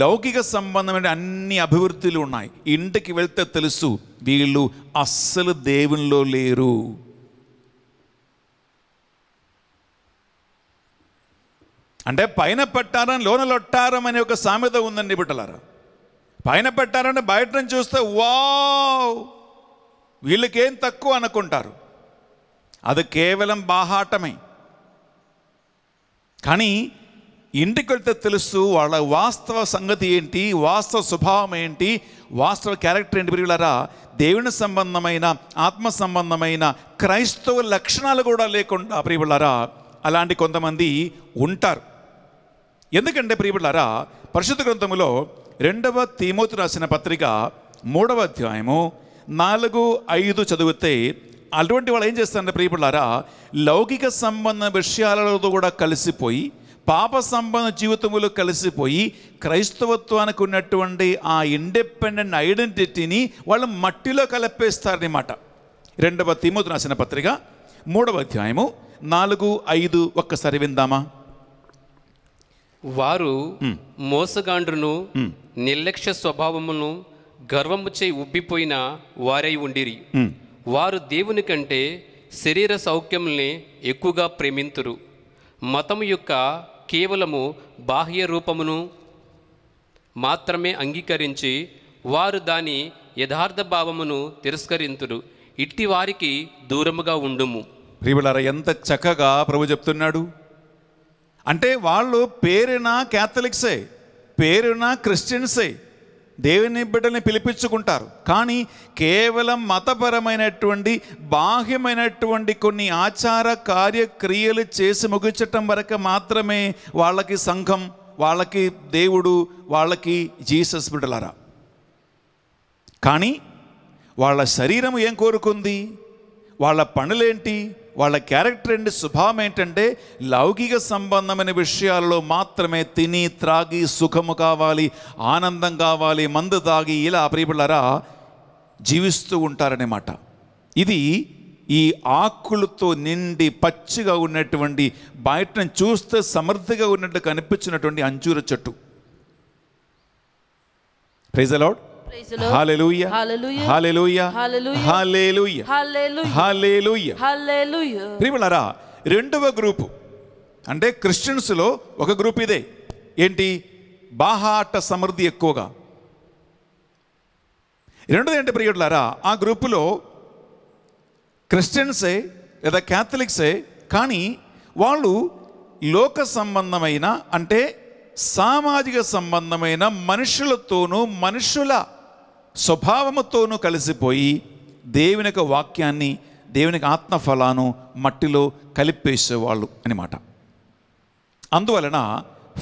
లౌకిక సంబంధమైన అన్ని అభివృద్ధులు ఉన్నాయి ఇంటికి వెళ్తే తెలుసు వీళ్ళు అస్సలు దేవునిలో లేరు అంటే పైన పట్టారం లోన లొట్టారం అనే ఒక సామెత ఉందండి బిడ్డలారా పైన పట్టారంటే బయట నుంచి చూస్తే వా వీళ్ళకేం తక్కువ అనుకుంటారు అది కేవలం బాహాటమే కానీ ఇంటికి వెళ్తే తెలుసు వాళ్ళ వాస్తవ సంగతి ఏంటి వాస్తవ స్వభావం ఏంటి వాస్తవ క్యారెక్టర్ ఏంటి పిల్లలారా దేవుని సంబంధమైన ఆత్మ సంబంధమైన క్రైస్తవ లక్షణాలు కూడా లేకుండా ప్రియబుళ్ళారా అలాంటి కొంతమంది ఉంటారు ఎందుకంటే ప్రియబుళ్ళారా పరిశుద్ధ గ్రంథములో రెండవ తిమోతి రాసిన పత్రిక మూడవ అధ్యాయము నాలుగు ఐదు చదివితే అటువంటి వాళ్ళు ఏం చేస్తారంటే ప్రియపులారా లౌకిక సంబంధ విషయాలతో కూడా కలిసిపోయి పాప సంబంధ జీవితములు కలిసిపోయి క్రైస్తవత్వానికి ఉన్నటువంటి ఆ ఇండిపెండెంట్ ఐడెంటిటీని వాళ్ళు మట్టిలో కలిపేస్తారనమాట రెండవ తిమోతి రాసిన పత్రిక మూడవ అధ్యాయము నాలుగు ఐదు ఒక్కసారి విందామా వారు మోసగాండ్రును నిర్లక్ష్య స్వభావమును గర్వము చేయి ఉబ్బిపోయిన వారై ఉండిరి వారు దేవుని కంటే శరీర సౌఖ్యముల్ని ఎక్కువగా ప్రేమింతురు మతం యొక్క కేవలము బాహ్య రూపమును మాత్రమే అంగీకరించి వారు దాని యథార్థ భావమును తిరస్కరింతురు ఇట్టి వారికి దూరముగా ఉండుము ప్రియులారా ఎంత చక్కగా ప్రభు చెప్తున్నాడు అంటే వాళ్ళు పేరున క్యాథలిక్సే పేరున క్రిస్టియన్సే దేవుని బిడ్డల్ని పిలిపించుకుంటారు కానీ కేవలం మతపరమైనటువంటి బాహ్యమైనటువంటి కొన్ని ఆచార కార్యక్రియలు చేసి ముగించటం వరకు మాత్రమే వాళ్ళకి సంఘం వాళ్ళకి దేవుడు వాళ్ళకి జీసస్ బిడ్డలరా కానీ వాళ్ళ శరీరం ఏం కోరుకుంది వాళ్ళ పనులేంటి వాళ్ళ క్యారెక్టర్ అండి స్వభావం ఏంటంటే లౌకిక సంబంధమైన విషయాల్లో మాత్రమే తిని త్రాగి సుఖము కావాలి ఆనందం కావాలి మందు తాగి ఇలా ప్రియపడారా జీవిస్తూ ఉంటారనమాట ఇది ఈ ఆకులతో నిండి పచ్చిగా ఉన్నటువంటి బయటను చూస్తే సమర్థిగా ఉన్నట్టు కనిపించినటువంటి అంజూర చెట్టు ప్రైజ్ అలౌడ్ ప్రియులరా రెండవ గ్రూప్ అంటే క్రిస్టియన్స్లో ఒక గ్రూప్ ఇదే ఏంటి బాహాట సమృద్ధి ఎక్కువగా రెండోది ఏంటి ప్రియులారా ఆ గ్రూపులో క్రిస్టియన్సే లేదా క్యాథలిక్సే కానీ వాళ్ళు లోక సంబంధమైన అంటే సామాజిక సంబంధమైన మనుషులతోనూ మనుషుల స్వభావముతోనూ కలిసిపోయి దేవుని యొక్క వాక్యాన్ని దేవుని యొక్క ఆత్మఫలాను మట్టిలో కలిపేసేవాళ్ళు అనమాట అందువలన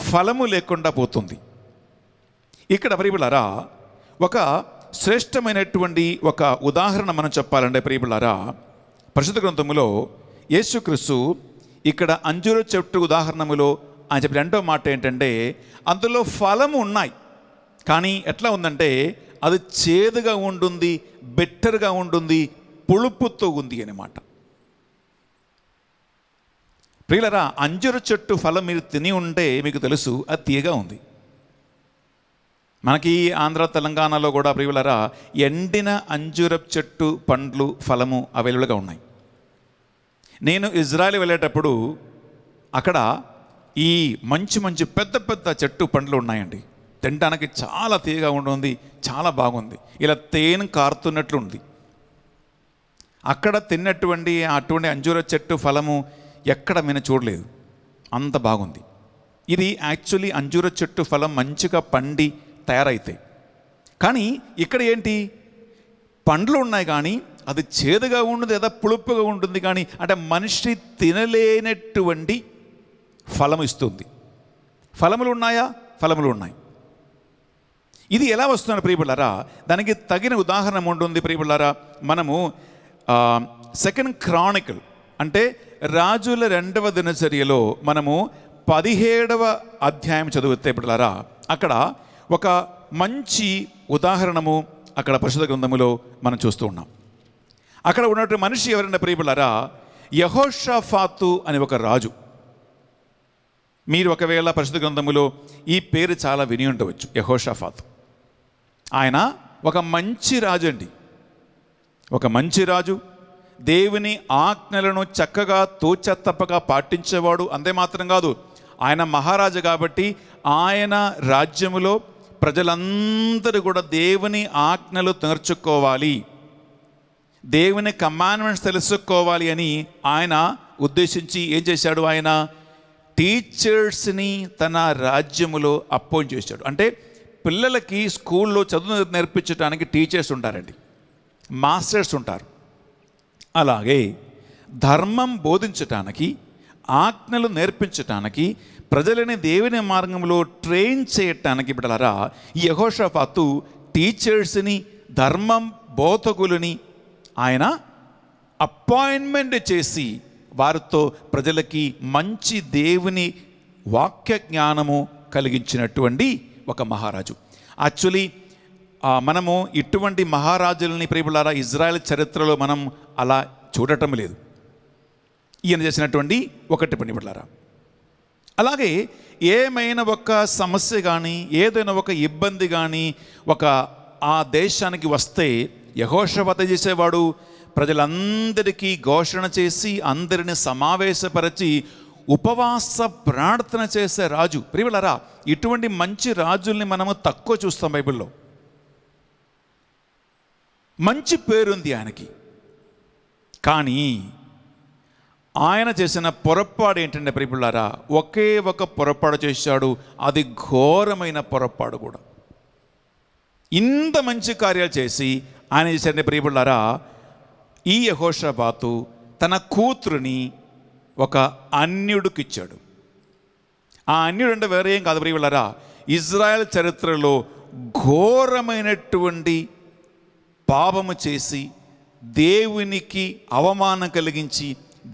ఫలము లేకుండా పోతుంది ఇక్కడ ప్రియబులారా ఒక శ్రేష్టమైనటువంటి ఒక ఉదాహరణ మనం చెప్పాలంటే ప్రియబులారా పరిశుద్ధ గ్రంథములో యేసుక్రీస్తు ఇక్కడ అంజూర చెట్టు ఉదాహరణములో ఆయన చెప్పిన రెండో మాట ఏంటంటే అందులో ఫలము ఉన్నాయి కానీ ఎట్లా ఉందంటే అది చేదుగా ఉంటుంది బెట్టర్గా ఉంటుంది పులుపుతో ఉంది అనమాట ప్రియులరా అంజరు చెట్టు ఫలం మీరు తిని ఉంటే మీకు తెలుసు అది తీయగా ఉంది మనకి ఆంధ్ర తెలంగాణలో కూడా ప్రియులరా ఎండిన అంజుర చెట్టు పండ్లు ఫలము అవైలబుల్గా ఉన్నాయి నేను ఇజ్రాయెల్ వెళ్ళేటప్పుడు అక్కడ ఈ మంచి మంచి పెద్ద పెద్ద చెట్టు పండ్లు ఉన్నాయండి తినడానికి చాలా తీయగా ఉంటుంది చాలా బాగుంది ఇలా తేను కారుతున్నట్లుంది అక్కడ తిన్నటువంటి అటువంటి అంజూర చెట్టు ఫలము ఎక్కడ నేను చూడలేదు అంత బాగుంది ఇది యాక్చువల్లీ అంజూర చెట్టు ఫలం మంచిగా పండి తయారైతే కానీ ఇక్కడ ఏంటి పండ్లు ఉన్నాయి కానీ అది చేదుగా ఉండదు లేదా పులుపుగా ఉంటుంది కానీ అంటే మనిషి తినలేనటువంటి ఫలం ఇస్తుంది ఫలములు ఉన్నాయా ఫలములు ఉన్నాయి ఇది ఎలా వస్తున్నారు ప్రియపుల్లారా దానికి తగిన ఉదాహరణ ఉంటుంది ప్రియపుల్లారా మనము సెకండ్ క్రానికల్ అంటే రాజుల రెండవ దినచర్యలో మనము పదిహేడవ అధ్యాయం చదివితే పిల్లరా అక్కడ ఒక మంచి ఉదాహరణము అక్కడ పరిశుద్ధ గ్రంథములో మనం చూస్తూ ఉన్నాం అక్కడ ఉన్నటువంటి మనిషి ఎవరైనా ప్రియపులారా యహోషాఫాతు అనే ఒక రాజు మీరు ఒకవేళ పరిశుద్ధ గ్రంథములో ఈ పేరు చాలా విని ఉండవచ్చు యహోషాఫాతు ఆయన ఒక మంచి రాజు అండి ఒక మంచి రాజు దేవుని ఆజ్ఞలను చక్కగా తోచెత్తప్పగా పాటించేవాడు అంతే మాత్రం కాదు ఆయన మహారాజు కాబట్టి ఆయన రాజ్యములో ప్రజలందరూ కూడా దేవుని ఆజ్ఞలు నేర్చుకోవాలి దేవుని కమాండ్మెంట్స్ తెలుసుకోవాలి అని ఆయన ఉద్దేశించి ఏం చేశాడు ఆయన టీచర్స్ని తన రాజ్యములో అపోజ్ చేశాడు అంటే పిల్లలకి స్కూల్లో చదువు నేర్పించడానికి టీచర్స్ ఉంటారండి మాస్టర్స్ ఉంటారు అలాగే ధర్మం బోధించటానికి ఆజ్ఞలు నేర్పించటానికి ప్రజలని దేవుని మార్గంలో ట్రైన్ చేయటానికి బిడలరా యహోషపాతు టీచర్స్ని ధర్మం బోధకులని ఆయన అపాయింట్మెంట్ చేసి వారితో ప్రజలకి మంచి దేవుని వాక్య జ్ఞానము కలిగించినటువంటి ఒక మహారాజు యాక్చువల్లీ మనము ఇటువంటి మహారాజులని ప్రేమలారా ఇజ్రాయెల్ చరిత్రలో మనం అలా చూడటం లేదు ఈయన చేసినటువంటి ఒకటి పని అలాగే ఏమైనా ఒక సమస్య కానీ ఏదైనా ఒక ఇబ్బంది కానీ ఒక ఆ దేశానికి వస్తే యహోషవత చేసేవాడు ప్రజలందరికీ ఘోషణ చేసి అందరిని సమావేశపరచి ఉపవాస ప్రార్థన చేసే రాజు ప్రియులరా ఇటువంటి మంచి రాజుల్ని మనము తక్కువ చూస్తాం బైబిల్లో మంచి పేరుంది ఆయనకి కానీ ఆయన చేసిన పొరపాటు ఏంటంటే ప్రియులారా ఒకే ఒక పొరపాటు చేశాడు అది ఘోరమైన పొరపాటు కూడా ఇంత మంచి కార్యాలు చేసి ఆయన చేశారంటే ప్రియులారా ఈ యహోషాబాతు తన కూతురుని ఒక అన్యుడికిచ్చాడు ఆ అన్యుడు అంటే వేరే ఏం కాదు ప్రియులరా ఇజ్రాయెల్ చరిత్రలో ఘోరమైనటువంటి పాపము చేసి దేవునికి అవమానం కలిగించి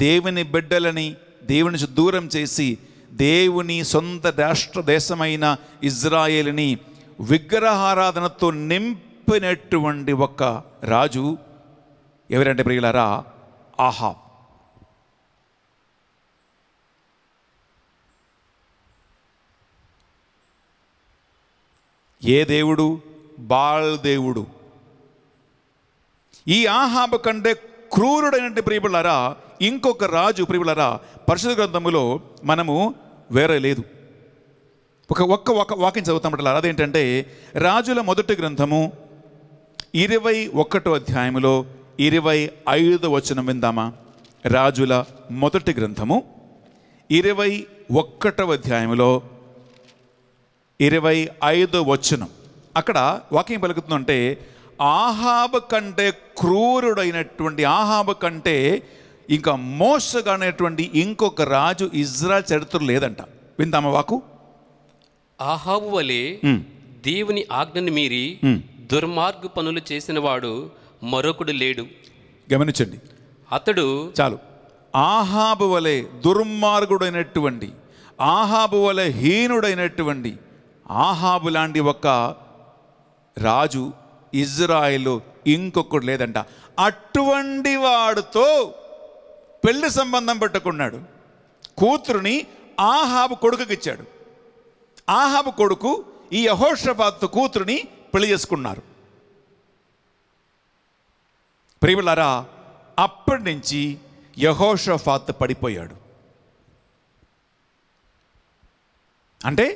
దేవుని బిడ్డలని దేవుని దూరం చేసి దేవుని సొంత రాష్ట్ర దేశమైన ఇజ్రాయేల్ని విగ్రహారాధనతో నింపినటువంటి ఒక రాజు ఎవరంటే ప్రియులారా ఆహాబ్ ఏ దేవుడు బాల్ దేవుడు ఈ ఆహాబ కంటే క్రూరుడైనటువంటి ప్రియులరా ఇంకొక రాజు ప్రియులరా పరిశుద్ధ గ్రంథములో మనము వేరే లేదు ఒక ఒక్క ఒక వాకింగ్ చదువుతామంటారు అదేంటంటే రాజుల మొదటి గ్రంథము ఇరవై ఒకటో అధ్యాయంలో ఇరవై ఐదో వచనం విందామా రాజుల మొదటి గ్రంథము ఇరవై ఒక్కటవ అధ్యాయంలో ఇరవై ఐదు వచనం అక్కడ వాక్యం పలుకుతుందంటే ఆహాబ కంటే క్రూరుడైనటువంటి ఆహాబ కంటే ఇంకా అనేటువంటి ఇంకొక రాజు ఇజ్రా చరిత్ర లేదంట విందామా వాకు ఆహాబు వలె దేవుని ఆజ్ఞని మీరి దుర్మార్గ పనులు చేసిన వాడు మరొకడు లేడు గమనించండి అతడు చాలు ఆహాబు వలె దుర్మార్గుడైనటువంటి ఆహాబు వలె హీనుడైనటువంటి ఆహాబు లాంటి ఒక రాజు ఇజ్రాయిల్ ఇంకొకడు లేదంట అటువంటి వాడితో పెళ్లి సంబంధం పెట్టుకున్నాడు కూతురుని ఆహాబు కొడుకుకిచ్చాడు ఆహాబు కొడుకు ఈ యహోషపాత్ కూతురుని పెళ్లి చేసుకున్నారు ప్రియులరా అప్పటి నుంచి యహోషఫాత్ పడిపోయాడు అంటే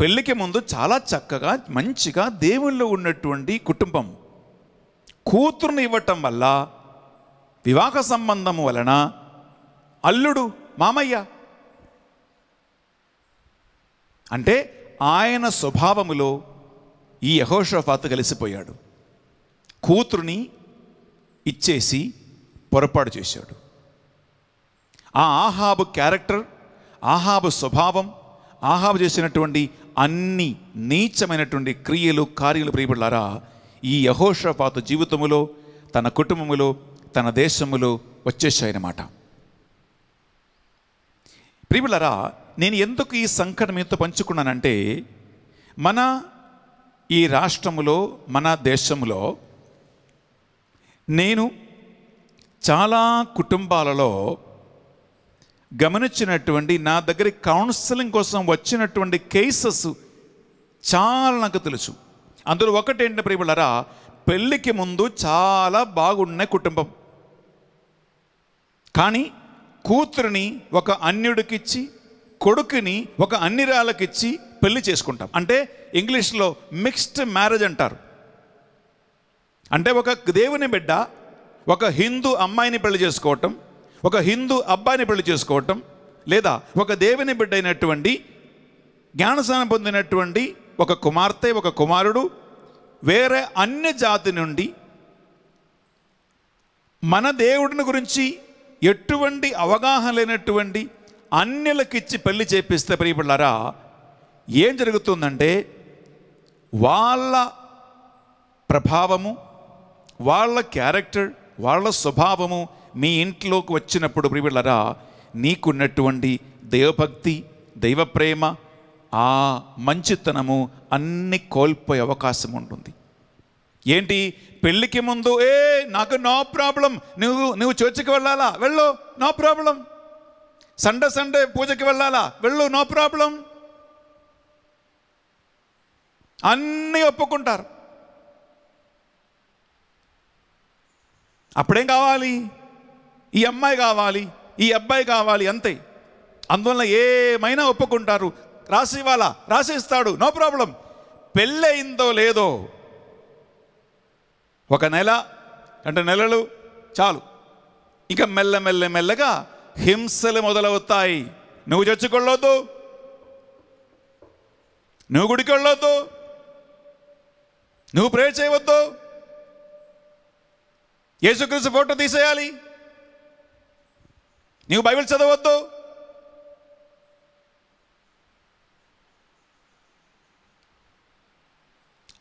పెళ్ళికి ముందు చాలా చక్కగా మంచిగా దేవుళ్ళు ఉన్నటువంటి కుటుంబం కూతురుని ఇవ్వటం వల్ల వివాహ సంబంధం వలన అల్లుడు మామయ్య అంటే ఆయన స్వభావములో ఈ యహోషోఫాత్ కలిసిపోయాడు కూతురుని ఇచ్చేసి పొరపాటు చేశాడు ఆ ఆహాబు క్యారెక్టర్ ఆహాబు స్వభావం ఆహాబు చేసినటువంటి అన్ని నీచమైనటువంటి క్రియలు కార్యలు ప్రియపడలారా ఈ యహోషపాత జీవితములో తన కుటుంబములో తన దేశములో వచ్చేసాయనమాట ప్రియులరా నేను ఎందుకు ఈ సంకటం మీతో పంచుకున్నానంటే మన ఈ రాష్ట్రములో మన దేశంలో నేను చాలా కుటుంబాలలో గమనించినటువంటి నా దగ్గర కౌన్సిలింగ్ కోసం వచ్చినటువంటి కేసెస్ చాలా నాకు తెలుసు అందులో ఒకటి ఏంటంటే ప్రియులరా పెళ్ళికి ముందు చాలా బాగున్నాయి కుటుంబం కానీ కూతురిని ఒక అన్యుడికిచ్చి కొడుకుని ఒక అన్నిరాలకిచ్చి పెళ్లి చేసుకుంటాం అంటే ఇంగ్లీష్లో మిక్స్డ్ మ్యారేజ్ అంటారు అంటే ఒక దేవుని బిడ్డ ఒక హిందూ అమ్మాయిని పెళ్లి చేసుకోవటం ఒక హిందూ అబ్బాయిని పెళ్లి చేసుకోవటం లేదా ఒక దేవుని బిడ్డ అయినటువంటి జ్ఞానస్నానం పొందినటువంటి ఒక కుమార్తె ఒక కుమారుడు వేరే అన్య జాతి నుండి మన దేవుడిని గురించి ఎటువంటి అవగాహన లేనటువంటి అన్యులకిచ్చి పెళ్లి చేపిస్తే ప్రియపళ్ళారా ఏం జరుగుతుందంటే వాళ్ళ ప్రభావము వాళ్ళ క్యారెక్టర్ వాళ్ళ స్వభావము మీ ఇంట్లోకి వచ్చినప్పుడు ప్రియులరా నీకున్నటువంటి దైవభక్తి దైవ ప్రేమ ఆ మంచితనము అన్ని కోల్పోయే అవకాశం ఉంటుంది ఏంటి పెళ్ళికి ముందు ఏ నాకు నో ప్రాబ్లం నువ్వు నువ్వు చర్చికి వెళ్ళాలా వెళ్ళు నో ప్రాబ్లం సండే సండే పూజకి వెళ్ళాలా వెళ్ళు నో ప్రాబ్లం అన్నీ ఒప్పుకుంటారు అప్పుడేం కావాలి ఈ అమ్మాయి కావాలి ఈ అబ్బాయి కావాలి అంతే అందువల్ల ఏమైనా ఒప్పుకుంటారు రాసి రాసిస్తాడు నో ప్రాబ్లం పెళ్ళయిందో లేదో ఒక నెల రెండు నెలలు చాలు ఇక మెల్ల మెల్ల మెల్లగా హింసలు మొదలవుతాయి నువ్వు చచ్చుకోళ్ళొద్దు నువ్వు గుడికి వెళ్ళొద్దు నువ్వు ప్రేర్ చేయవద్దు యేసుక్రీస్తు ఫోటో తీసేయాలి నీవు బైబిల్ చదవద్దు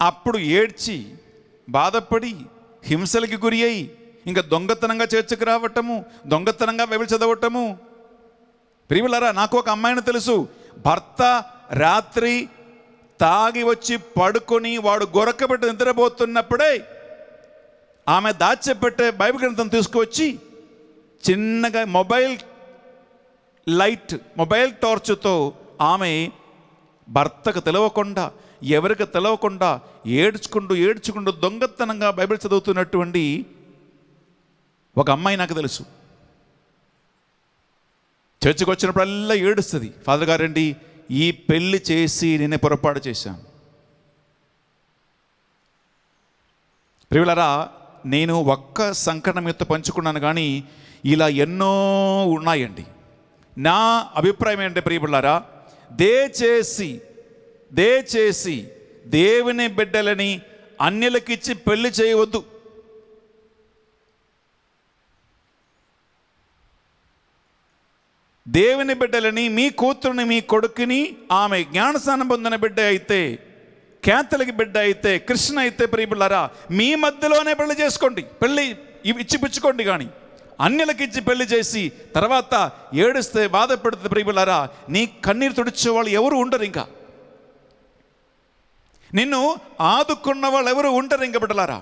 అప్పుడు ఏడ్చి బాధపడి హింసలకి గురి అయి ఇంకా దొంగతనంగా చేర్చకు రావటము దొంగతనంగా బైబిల్ చదవటము ప్రియులరా నాకు ఒక అమ్మాయిని తెలుసు భర్త రాత్రి తాగి వచ్చి పడుకొని వాడు గొరకబెట్టి నిద్రపోతున్నప్పుడే ఆమె దాచిపెట్టే బైబిల్ గ్రంథం తీసుకువచ్చి చిన్నగా మొబైల్ లైట్ మొబైల్ టార్చ్తో ఆమె భర్తకు తెలవకుండా ఎవరికి తెలవకుండా ఏడ్చుకుంటూ ఏడ్చుకుంటూ దొంగతనంగా బైబిల్ చదువుతున్నటువంటి ఒక అమ్మాయి నాకు తెలుసు చర్చికి వచ్చినప్పుడల్లా ఏడుస్తుంది ఫాదర్ గారండి ఈ పెళ్ళి చేసి నేనే పొరపాటు చేశాను ప్రియులరా నేను ఒక్క సంకటం మీద పంచుకున్నాను కానీ ఇలా ఎన్నో ఉన్నాయండి నా అభిప్రాయం ఏంటంటే ప్రియబుళ్ళారా దయచేసి దయచేసి దేవుని బిడ్డలని అన్యులకిచ్చి పెళ్లి చేయవద్దు దేవుని బిడ్డలని మీ కూతురుని మీ కొడుకుని ఆమె స్నానం పొందిన బిడ్డ అయితే కేతలకి బిడ్డ అయితే కృష్ణ అయితే ప్రియబిళ్ళారా మీ మధ్యలోనే పెళ్లి చేసుకోండి పెళ్ళి ఇచ్చి కానీ అన్యలకిచ్చి పెళ్లి చేసి తర్వాత ఏడుస్తే బాధపడితే ప్రియులారా నీ కన్నీరు తుడిచే వాళ్ళు ఎవరు ఉండరు ఇంకా నిన్ను ఆదుకున్న వాళ్ళు ఎవరు ఉంటారు ఇంక బిడ్డలారా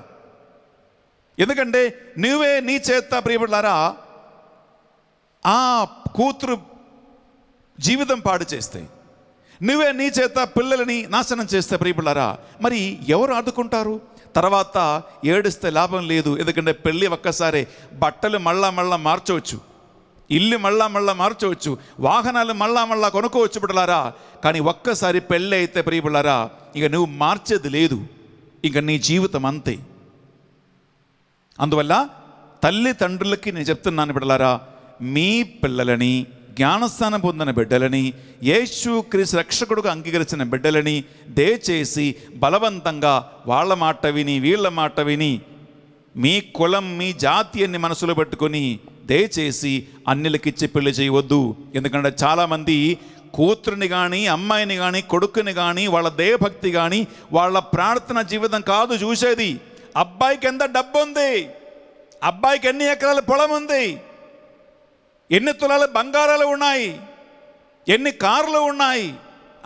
ఎందుకంటే నువ్వే నీ చేత ప్రియబిడ్డలారా ఆ కూతురు జీవితం పాడు చేస్తే నువ్వే నీ చేత పిల్లలని నాశనం చేస్తే ప్రియపిల్లరా మరి ఎవరు ఆదుకుంటారు తర్వాత ఏడిస్తే లాభం లేదు ఎందుకంటే పెళ్ళి ఒక్కసారే బట్టలు మళ్ళా మళ్ళా మార్చవచ్చు ఇల్లు మళ్ళా మళ్ళా మార్చవచ్చు వాహనాలు మళ్ళా మళ్ళా కొనుక్కోవచ్చు బిడ్డలారా కానీ ఒక్కసారి పెళ్ళి అయితే ప్రియబిళ్ళారా ఇక నువ్వు మార్చేది లేదు ఇక నీ జీవితం అంతే అందువల్ల తల్లిదండ్రులకి నేను చెప్తున్నాను బిడ్డలారా మీ పిల్లలని జ్ఞానస్థానం పొందిన బిడ్డలని యేసు క్రీస్తు రక్షకుడుకు అంగీకరించిన బిడ్డలని దయచేసి బలవంతంగా వాళ్ళ మాట విని వీళ్ళ మాట విని మీ కులం మీ జాతి అన్ని మనసులో పెట్టుకొని దయచేసి అన్నిలకిచ్చి పెళ్లి చేయవద్దు ఎందుకంటే చాలామంది కూతురుని కానీ అమ్మాయిని కానీ కొడుకుని కానీ వాళ్ళ దేహభక్తి కానీ వాళ్ళ ప్రార్థన జీవితం కాదు చూసేది అబ్బాయికి ఎంత డబ్బు ఉంది అబ్బాయికి ఎన్ని ఎకరాల పొలం ఉంది ఎన్ని తులాల బంగారాలు ఉన్నాయి ఎన్ని కార్లు ఉన్నాయి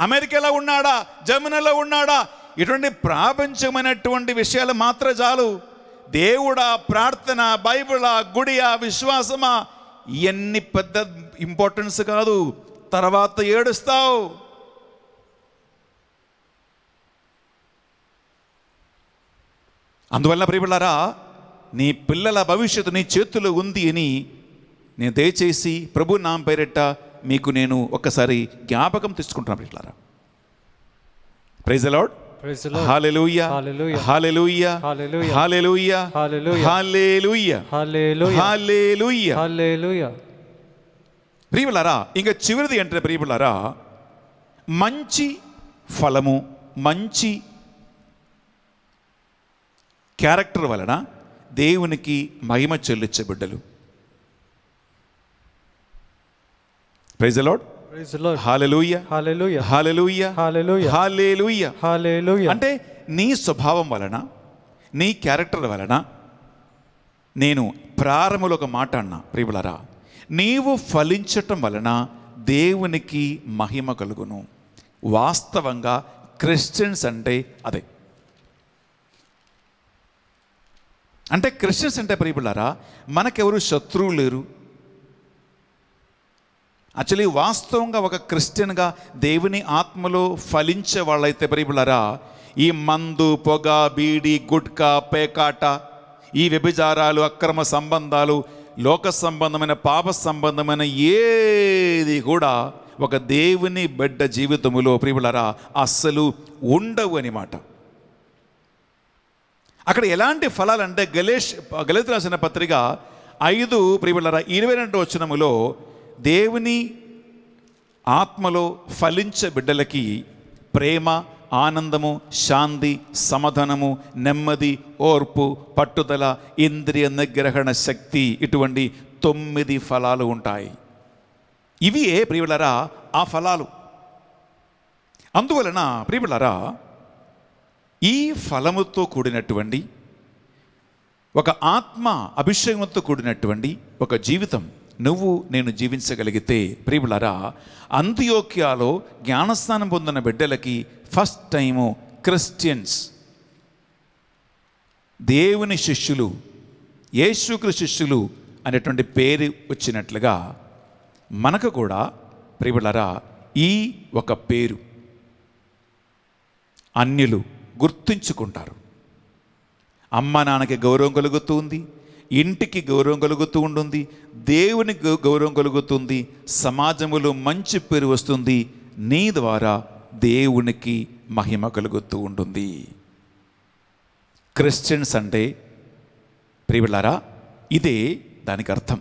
అమెరికాలో ఉన్నాడా జర్మనీలో ఉన్నాడా ఇటువంటి ప్రాపంచమైనటువంటి విషయాలు మాత్రం చాలు దేవుడా ప్రార్థన బైబిలా గుడియా విశ్వాసమా ఇవన్నీ పెద్ద ఇంపార్టెన్స్ కాదు తర్వాత ఏడుస్తావు అందువల్ల ప్రియబిళ్ళారా నీ పిల్లల భవిష్యత్తు నీ చేతులు ఉంది అని నేను దయచేసి ప్రభు నామ పేరిట మీకు నేను ఒక్కసారి జ్ఞాపకం తెచ్చుకుంటున్నాను ప్రియులారా ప్రైజ్ అలాడ్ ప్రియులారా ఇంకా చివరిది అంటే ప్రియులారా మంచి ఫలము మంచి క్యారెక్టర్ వలన దేవునికి మహిమ చెల్లించే బిడ్డలు ప్రైజ్ లాడ్ అంటే నీ స్వభావం వలన నీ క్యారెక్టర్ వలన నేను ప్రారంభంలో ఒక మాట అన్నా ప్రియులరా నీవు ఫలించటం వలన దేవునికి మహిమ కలుగును వాస్తవంగా క్రిస్టియన్స్ అంటే అదే అంటే క్రిస్టియన్స్ అంటే ప్రియులరా మనకెవరు శత్రువు లేరు యాక్చువల్లీ వాస్తవంగా ఒక క్రిస్టియన్గా దేవుని ఆత్మలో ఫలించే వాళ్ళైతే పరిబులరా ఈ మందు పొగ బీడి గుట్కా పేకాట ఈ వ్యభిచారాలు అక్రమ సంబంధాలు లోక సంబంధమైన పాప సంబంధమైన ఏది కూడా ఒక దేవుని బిడ్డ జీవితములో ప్రియులరా అస్సలు ఉండవు అనమాట అక్కడ ఎలాంటి ఫలాలంటే గలేష్ గలిత రాసిన పత్రిక ఐదు ప్రియులరా ఇరవై రెండు వచనములో దేవుని ఆత్మలో ఫలించే బిడ్డలకి ప్రేమ ఆనందము శాంతి సమధనము నెమ్మది ఓర్పు పట్టుదల ఇంద్రియ నిగ్రహణ శక్తి ఇటువంటి తొమ్మిది ఫలాలు ఉంటాయి ఇవి ఏ ప్రియులరా ఆ ఫలాలు అందువలన ప్రియులరా ఈ ఫలముతో కూడినటువంటి ఒక ఆత్మ అభిషేకంతో కూడినటువంటి ఒక జీవితం నువ్వు నేను జీవించగలిగితే ప్రియులరా అంత్యోక్యాలో జ్ఞానస్థానం పొందిన బిడ్డలకి ఫస్ట్ టైము క్రిస్టియన్స్ దేవుని శిష్యులు యేసుక్రి శిష్యులు అనేటువంటి పేరు వచ్చినట్లుగా మనకు కూడా ప్రియులరా ఈ ఒక పేరు అన్యులు గుర్తుంచుకుంటారు అమ్మ నాన్నకి గౌరవం కలుగుతుంది ఇంటికి గౌరవం కలుగుతూ ఉంటుంది దేవునికి గౌరవం కలుగుతుంది సమాజంలో మంచి పేరు వస్తుంది నీ ద్వారా దేవునికి మహిమ కలుగుతూ ఉంటుంది క్రిస్టియన్స్ అంటే ప్రియులారా ఇదే దానికి అర్థం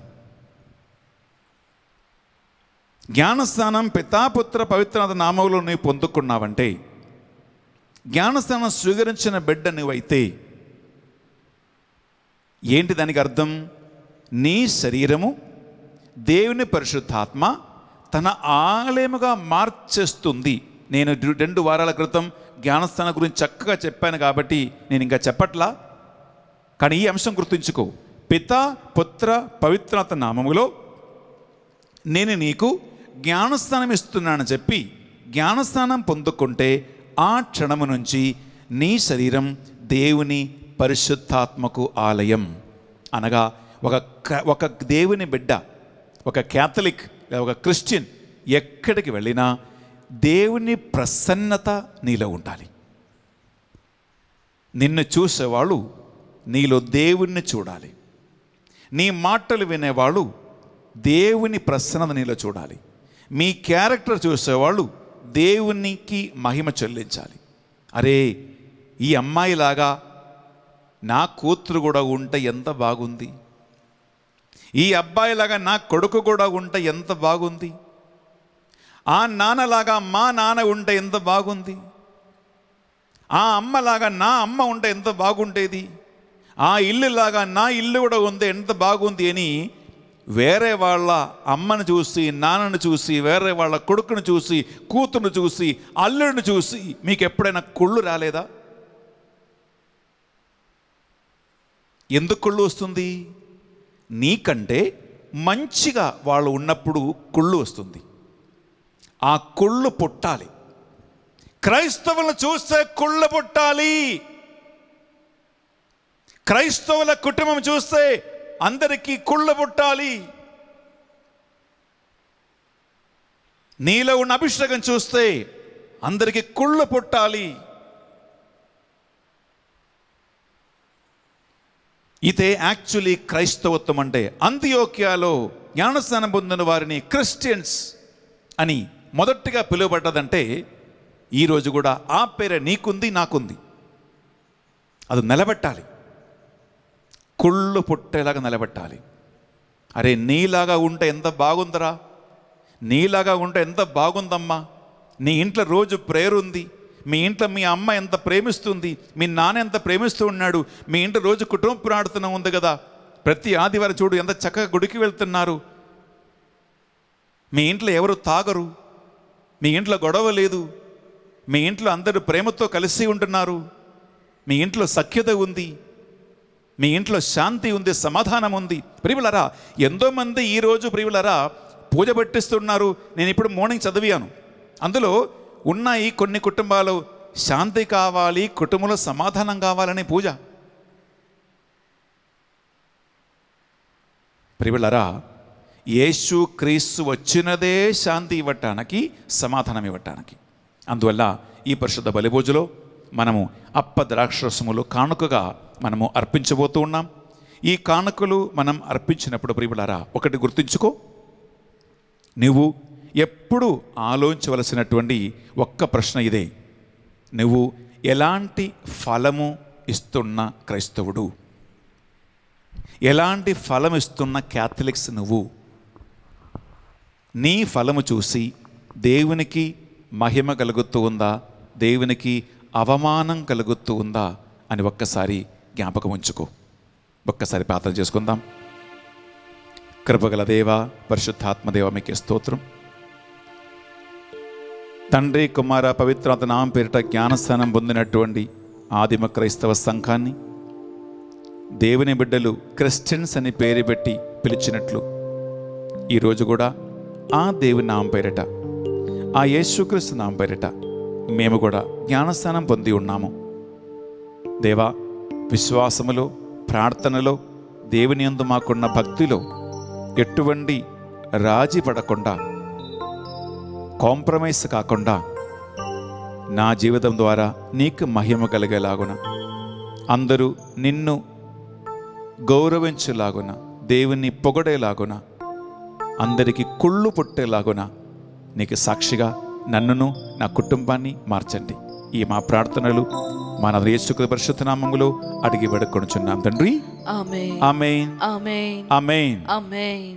జ్ఞానస్థానం పితాపుత్ర పవిత్రనాథ నామంలో నువ్వు పొందుకున్నావంటే జ్ఞానస్థానం స్వీకరించిన బిడ్డ నువ్వైతే ఏంటి దానికి అర్థం నీ శరీరము దేవుని పరిశుద్ధాత్మ తన ఆలయముగా మార్చేస్తుంది నేను రెండు వారాల క్రితం జ్ఞానస్థానం గురించి చక్కగా చెప్పాను కాబట్టి నేను ఇంకా చెప్పట్లా కానీ ఈ అంశం గుర్తుంచుకో పిత పుత్ర పవిత్రత నామములో నేను నీకు జ్ఞానస్థానం ఇస్తున్నానని చెప్పి జ్ఞానస్థానం పొందుకుంటే ఆ క్షణము నుంచి నీ శరీరం దేవుని పరిశుద్ధాత్మకు ఆలయం అనగా ఒక ఒక దేవుని బిడ్డ ఒక క్యాథలిక్ ఒక క్రిస్టియన్ ఎక్కడికి వెళ్ళినా దేవుని ప్రసన్నత నీలో ఉండాలి నిన్ను చూసేవాళ్ళు నీలో దేవుణ్ణి చూడాలి నీ మాటలు వినేవాళ్ళు దేవుని ప్రసన్నత నీలో చూడాలి మీ క్యారెక్టర్ చూసేవాళ్ళు దేవునికి మహిమ చెల్లించాలి అరే ఈ అమ్మాయిలాగా నా కూతురు కూడా ఉంటే ఎంత బాగుంది ఈ అబ్బాయిలాగా నా కొడుకు కూడా ఉంటే ఎంత బాగుంది ఆ నాన్నలాగా మా నాన్న ఉంటే ఎంత బాగుంది ఆ అమ్మలాగా నా అమ్మ ఉంటే ఎంత బాగుండేది ఆ ఇల్లులాగా నా ఇల్లు కూడా ఉంటే ఎంత బాగుంది అని వేరే వాళ్ళ అమ్మను చూసి నాన్నను చూసి వేరే వాళ్ళ కొడుకును చూసి కూతురును చూసి అల్లుడిని చూసి మీకు ఎప్పుడైనా కుళ్ళు రాలేదా ఎందుకు కుళ్ళు వస్తుంది నీకంటే మంచిగా వాళ్ళు ఉన్నప్పుడు కుళ్ళు వస్తుంది ఆ కుళ్ళు పుట్టాలి క్రైస్తవులను చూస్తే కుళ్ళు పుట్టాలి క్రైస్తవుల కుటుంబం చూస్తే అందరికీ కుళ్ళు పుట్టాలి నీలో ఉన్న అభిషేకం చూస్తే అందరికీ కుళ్ళు పుట్టాలి ఇదే యాక్చువల్లీ క్రైస్తవత్వం అంటే అంత్యోక్యాలో జ్ఞానస్నానం పొందిన వారిని క్రిస్టియన్స్ అని మొదటిగా పిలువబడ్డదంటే ఈరోజు కూడా ఆ పేర నీకుంది నాకుంది అది నిలబెట్టాలి కుళ్ళు పుట్టేలాగా నిలబెట్టాలి అరే నీలాగా ఉంటే ఎంత బాగుందరా నీలాగా ఉంటే ఎంత బాగుందమ్మా నీ ఇంట్లో రోజు ప్రేయర్ ఉంది మీ ఇంట్లో మీ అమ్మ ఎంత ప్రేమిస్తుంది మీ నాన్న ఎంత ప్రేమిస్తూ ఉన్నాడు మీ ఇంట్లో రోజు కుటుంబ పురాడుతున్న ఉంది కదా ప్రతి ఆదివారం చూడు ఎంత చక్కగా గుడికి వెళ్తున్నారు మీ ఇంట్లో ఎవరు తాగరు మీ ఇంట్లో గొడవ లేదు మీ ఇంట్లో అందరూ ప్రేమతో కలిసి ఉంటున్నారు మీ ఇంట్లో సఖ్యత ఉంది మీ ఇంట్లో శాంతి ఉంది సమాధానం ఉంది ప్రియులరా ఎంతోమంది ఈరోజు ప్రియులరా పూజ పట్టిస్తున్నారు నేను ఇప్పుడు మార్నింగ్ చదివాను అందులో ఉన్నాయి కొన్ని కుటుంబాలు శాంతి కావాలి కుటుంబంలో సమాధానం కావాలనే పూజ ప్రియులరా యేసు క్రీస్తు వచ్చినదే శాంతి ఇవ్వటానికి సమాధానం ఇవ్వటానికి అందువల్ల ఈ పరిశుద్ధ బలిభోజులో మనము అప్ప ద్రాక్షరసములు కానుకగా మనము అర్పించబోతూ ఉన్నాం ఈ కానుకలు మనం అర్పించినప్పుడు ప్రియులరా ఒకటి గుర్తుంచుకో నువ్వు ఎప్పుడు ఆలోచించవలసినటువంటి ఒక్క ప్రశ్న ఇదే నువ్వు ఎలాంటి ఫలము ఇస్తున్న క్రైస్తవుడు ఎలాంటి ఫలం ఇస్తున్న క్యాథలిక్స్ నువ్వు నీ ఫలము చూసి దేవునికి మహిమ కలుగుతూ ఉందా దేవునికి అవమానం కలుగుతూ ఉందా అని ఒక్కసారి జ్ఞాపకం ఉంచుకో ఒక్కసారి ప్రార్థన చేసుకుందాం కృపగల దేవ పరిశుద్ధాత్మదేవ మీకు స్తోత్రం తండ్రి కుమార పవిత్ర నామం పేరిట జ్ఞానస్థానం పొందినటువంటి ఆదిమ క్రైస్తవ సంఘాన్ని దేవుని బిడ్డలు క్రిస్టియన్స్ అని పేరు పెట్టి పిలిచినట్లు ఈరోజు కూడా ఆ దేవుని నామం పేరిట ఆ యేసుక్రీస్తు నామం పేరిట మేము కూడా జ్ఞానస్థానం పొంది ఉన్నాము దేవా విశ్వాసములో ప్రార్థనలో దేవుని అందు మాకున్న భక్తిలో ఎటువంటి రాజీ పడకుండా కాంప్రమైజ్ కాకుండా నా జీవితం ద్వారా నీకు మహిమ కలిగేలాగున అందరూ నిన్ను గౌరవించేలాగున దేవుణ్ణి పొగడేలాగున అందరికీ కుళ్ళు పుట్టేలాగున నీకు సాక్షిగా నన్నును నా కుటుంబాన్ని మార్చండి ఈ మా ప్రార్థనలు మన పరిశుద్ధ నామంలో అడిగి చున్నాం తండ్రి ఆమెన్ ఆమెన్ ఆమెన్ ఆమెన్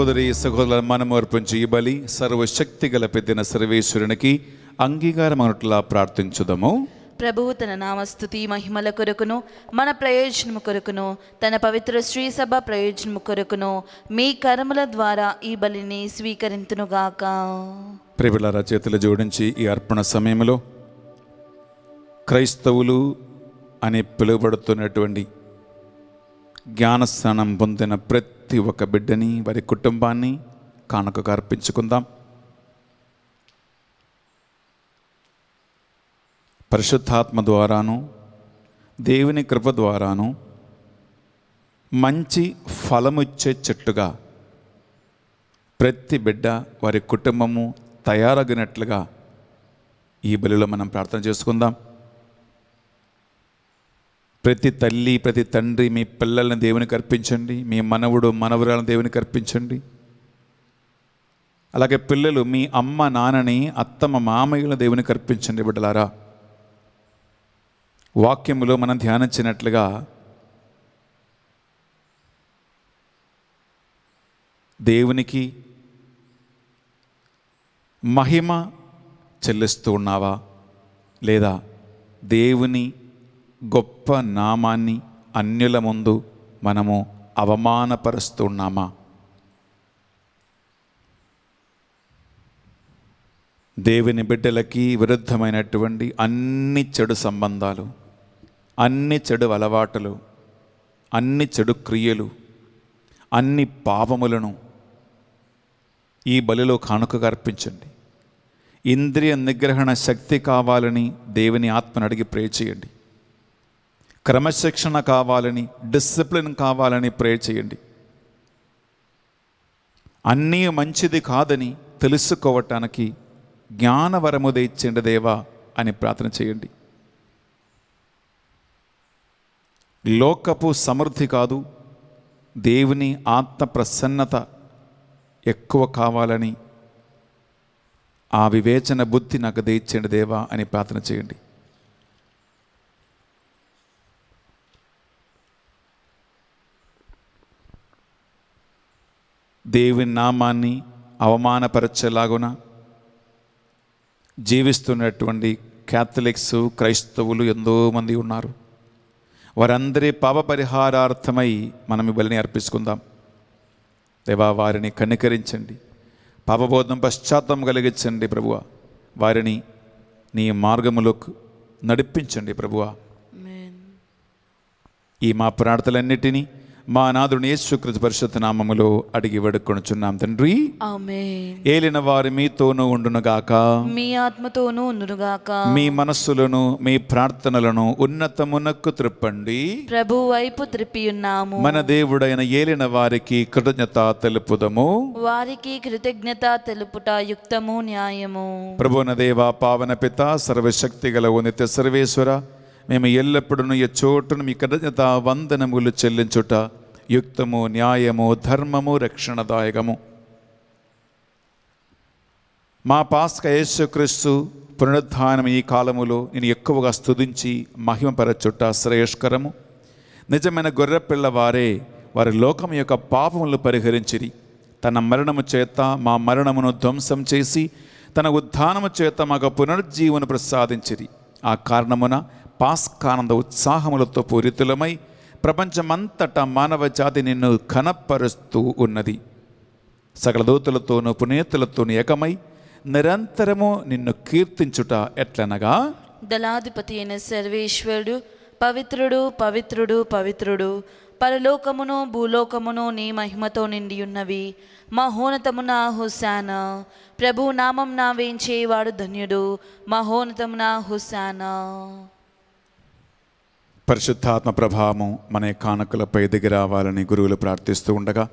సహోదరి సహోదరుల మనము అర్పించి ఈ బలి సర్వశక్తి గల పెద్దన సర్వేశ్వరునికి అంగీకారం అన్నట్లా ప్రార్థించుదము ప్రభువు తన నామస్తుతి మహిమల కొరకును మన ప్రయోజనము కొరకును తన పవిత్ర శ్రీసభ ప్రయోజనము కొరకును మీ కర్మల ద్వారా ఈ బలిని స్వీకరింతునుగాక ప్రభుల రచయితలు జోడించి ఈ అర్పణ సమయంలో క్రైస్తవులు అని పిలువబడుతున్నటువంటి జ్ఞానస్నానం పొందిన ప్రతి ఒక్క బిడ్డని వారి కుటుంబాన్ని కానుకగా అర్పించుకుందాం పరిశుద్ధాత్మ ద్వారాను దేవుని కృప ద్వారాను మంచి ఫలముచ్చే చెట్టుగా ప్రతి బిడ్డ వారి కుటుంబము తయారగినట్లుగా ఈ బలిలో మనం ప్రార్థన చేసుకుందాం ప్రతి తల్లి ప్రతి తండ్రి మీ పిల్లల్ని దేవునికి అర్పించండి మీ మనవుడు మనవరాలను దేవునికి అర్పించండి అలాగే పిల్లలు మీ అమ్మ నాన్నని అత్తమ్మ మామయ్యలను దేవునికి అర్పించండి బిడ్డలారా వాక్యములో మనం ధ్యానించినట్లుగా దేవునికి మహిమ చెల్లిస్తూ ఉన్నావా లేదా దేవుని గొప్ప నామాన్ని అన్యుల ముందు మనము అవమానపరుస్తున్నామా దేవుని బిడ్డలకి విరుద్ధమైనటువంటి అన్ని చెడు సంబంధాలు అన్ని చెడు అలవాటులు అన్ని చెడు క్రియలు అన్ని పాపములను ఈ బలిలో కానుకగా అర్పించండి ఇంద్రియ నిగ్రహణ శక్తి కావాలని దేవుని ఆత్మను అడిగి ప్రే చేయండి క్రమశిక్షణ కావాలని డిసిప్లిన్ కావాలని ప్రే చేయండి అన్నీ మంచిది కాదని తెలుసుకోవటానికి జ్ఞానవరము ఇచ్చిండు దేవా అని ప్రార్థన చేయండి లోకపు సమృద్ధి కాదు దేవుని ఆత్మ ప్రసన్నత ఎక్కువ కావాలని ఆ వివేచన బుద్ధి నాకు దేవా అని ప్రార్థన చేయండి దేవుని నామాన్ని అవమానపరచేలాగున జీవిస్తున్నటువంటి క్యాథలిక్స్ క్రైస్తవులు ఎంతోమంది ఉన్నారు వారందరి పాప పరిహారార్థమై మనం బలిని అర్పించుకుందాం దేవా వారిని కనికరించండి పాపబోధం పశ్చాత్తం కలిగించండి ప్రభువ వారిని నీ మార్గములకు నడిపించండి ప్రభువ ఈ మా ప్రార్థనలన్నిటినీ మా నాథుని యేసుకృత పరిషత్ నామములు అడిగి వేడుకొనుచున్నాం తండ్రి ఏలిన వారి మీతోనూ ఉండునుగాక మీ ఆత్మతోనూ ఉండునుగాక మీ మనస్సులను మీ ప్రార్థనలను ఉన్నతమునకు త్రిప్పండి ప్రభు వైపు త్రిప్పి ఉన్నాము మన దేవుడైన ఏలిన వారికి కృతజ్ఞత తెలుపుదము వారికి కృతజ్ఞత తెలుపుట యుక్తము న్యాయము ప్రభున దేవ పావన పిత సర్వశక్తి గల నిత్య సర్వేశ్వర మేము ఎల్లప్పుడూ చోటును మీ కృతజ్ఞత వందనములు చెల్లించుట యుక్తము న్యాయము ధర్మము రక్షణదాయకము మా పాస్క యేసుక్రీస్తు పునరుద్ధానం ఈ కాలములో నేను ఎక్కువగా స్థుతించి చుట్ట శ్రేయస్కరము నిజమైన గొర్రెపిల్ల వారే వారి లోకం యొక్క పాపములు పరిహరించిరి తన మరణము చేత మా మరణమును ధ్వంసం చేసి తన ఉద్ధానము చేత మాకు పునరుజ్జీవను ప్రసాదించిరి ఆ కారణమున పాస్కానంద ఉత్సాహములతో పూరితులమై ప్రపంచమంతటా మానవ జాతి నిన్ను కనపరుస్తూ ఉన్నది సకల దూతులతోనూ పునీతులతోనూ ఏకమై నిరంతరము నిన్ను కీర్తించుట ఎట్లనగా దళాధిపతి అయిన సర్వేశ్వరుడు పవిత్రుడు పవిత్రుడు పవిత్రుడు పరలోకమును భూలోకమును నీ మహిమతో నిండి ఉన్నవి మహోన్నతమున హుసాన ప్రభు నామం నా వేయించేవాడు ధన్యుడు మహోన్నతమున హుసానా పరిశుద్ధాత్మ ప్రభావము మన కానుకలపై దిగి రావాలని గురువులు ప్రార్థిస్తూ ఉండగా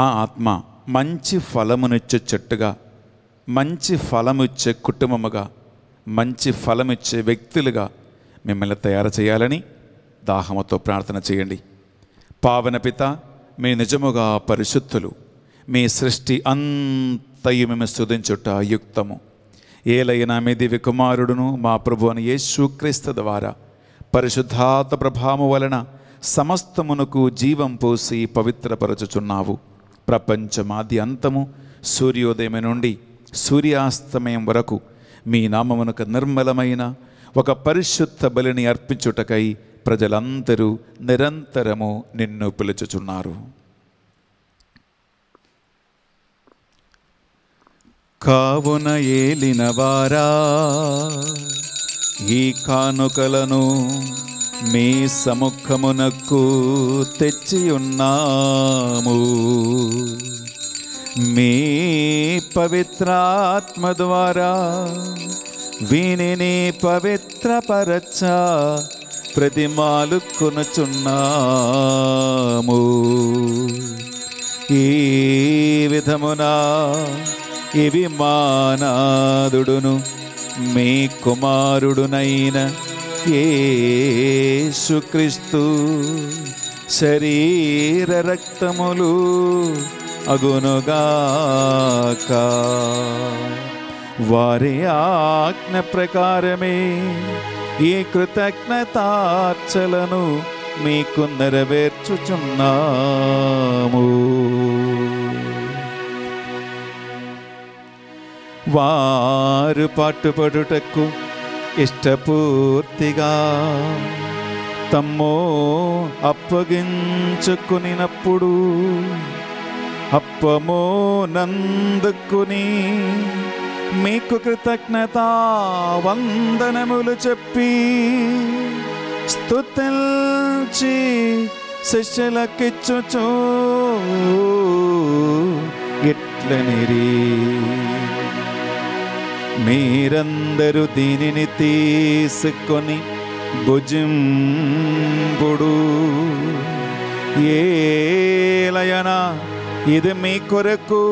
ఆ ఆత్మ మంచి ఫలమునిచ్చే చెట్టుగా మంచి ఫలమిచ్చే కుటుంబముగా మంచి ఫలమిచ్చే వ్యక్తులుగా మిమ్మల్ని తయారు చేయాలని దాహముతో ప్రార్థన చేయండి పావన పిత మీ నిజముగా పరిశుద్ధులు మీ సృష్టి అంతయు మేము స్థుతించుట యుక్తము ఏలైనా మీ దివి కుమారుడును మా ప్రభు అని యేసుక్రీస్తు ద్వారా పరిశుద్ధాత్మ ప్రభావము వలన సమస్తమునకు జీవం పోసి పవిత్రపరచుచున్నావు ప్రపంచమాది అంతము సూర్యోదయం నుండి సూర్యాస్తమయం వరకు మీ నామమునకు నిర్మలమైన ఒక పరిశుద్ధ బలిని అర్పించుటకై ప్రజలందరూ నిరంతరము నిన్ను పిలుచుచున్నారు కావున ఏలినవారా ఈ కానుకలను మీ సముఖమునకు తెచ్చి ఉన్నాము మీ పవిత్రాత్మ ద్వారా వీనిని పవిత్రపరచ ప్రతిమాలు కొనుచున్నాము ఈ విధమున ఇవి మానాదుడును మీ కుమారుడునైన ఏసుక్రీస్తు శరీర రక్తములు అగునుగాక వారి ఆజ్ఞ ప్రకారమే ఈ కృతజ్ఞతార్చలను మీకు నెరవేర్చుచున్నాము వారు పాటుపడుటకు ఇష్టపూర్తిగా తమ్మో అప్పగించుకునినప్పుడు అప్పమో నందుకుని మీకు కృతజ్ఞత వందనములు చెప్పి స్థుతించి శిష్యులకిచ్చుచో ఎట్లనిరీ మీరందరూ దీనిని తీసుకొని భుజింపుడు ఏలయనా ఇది మీ కొరకు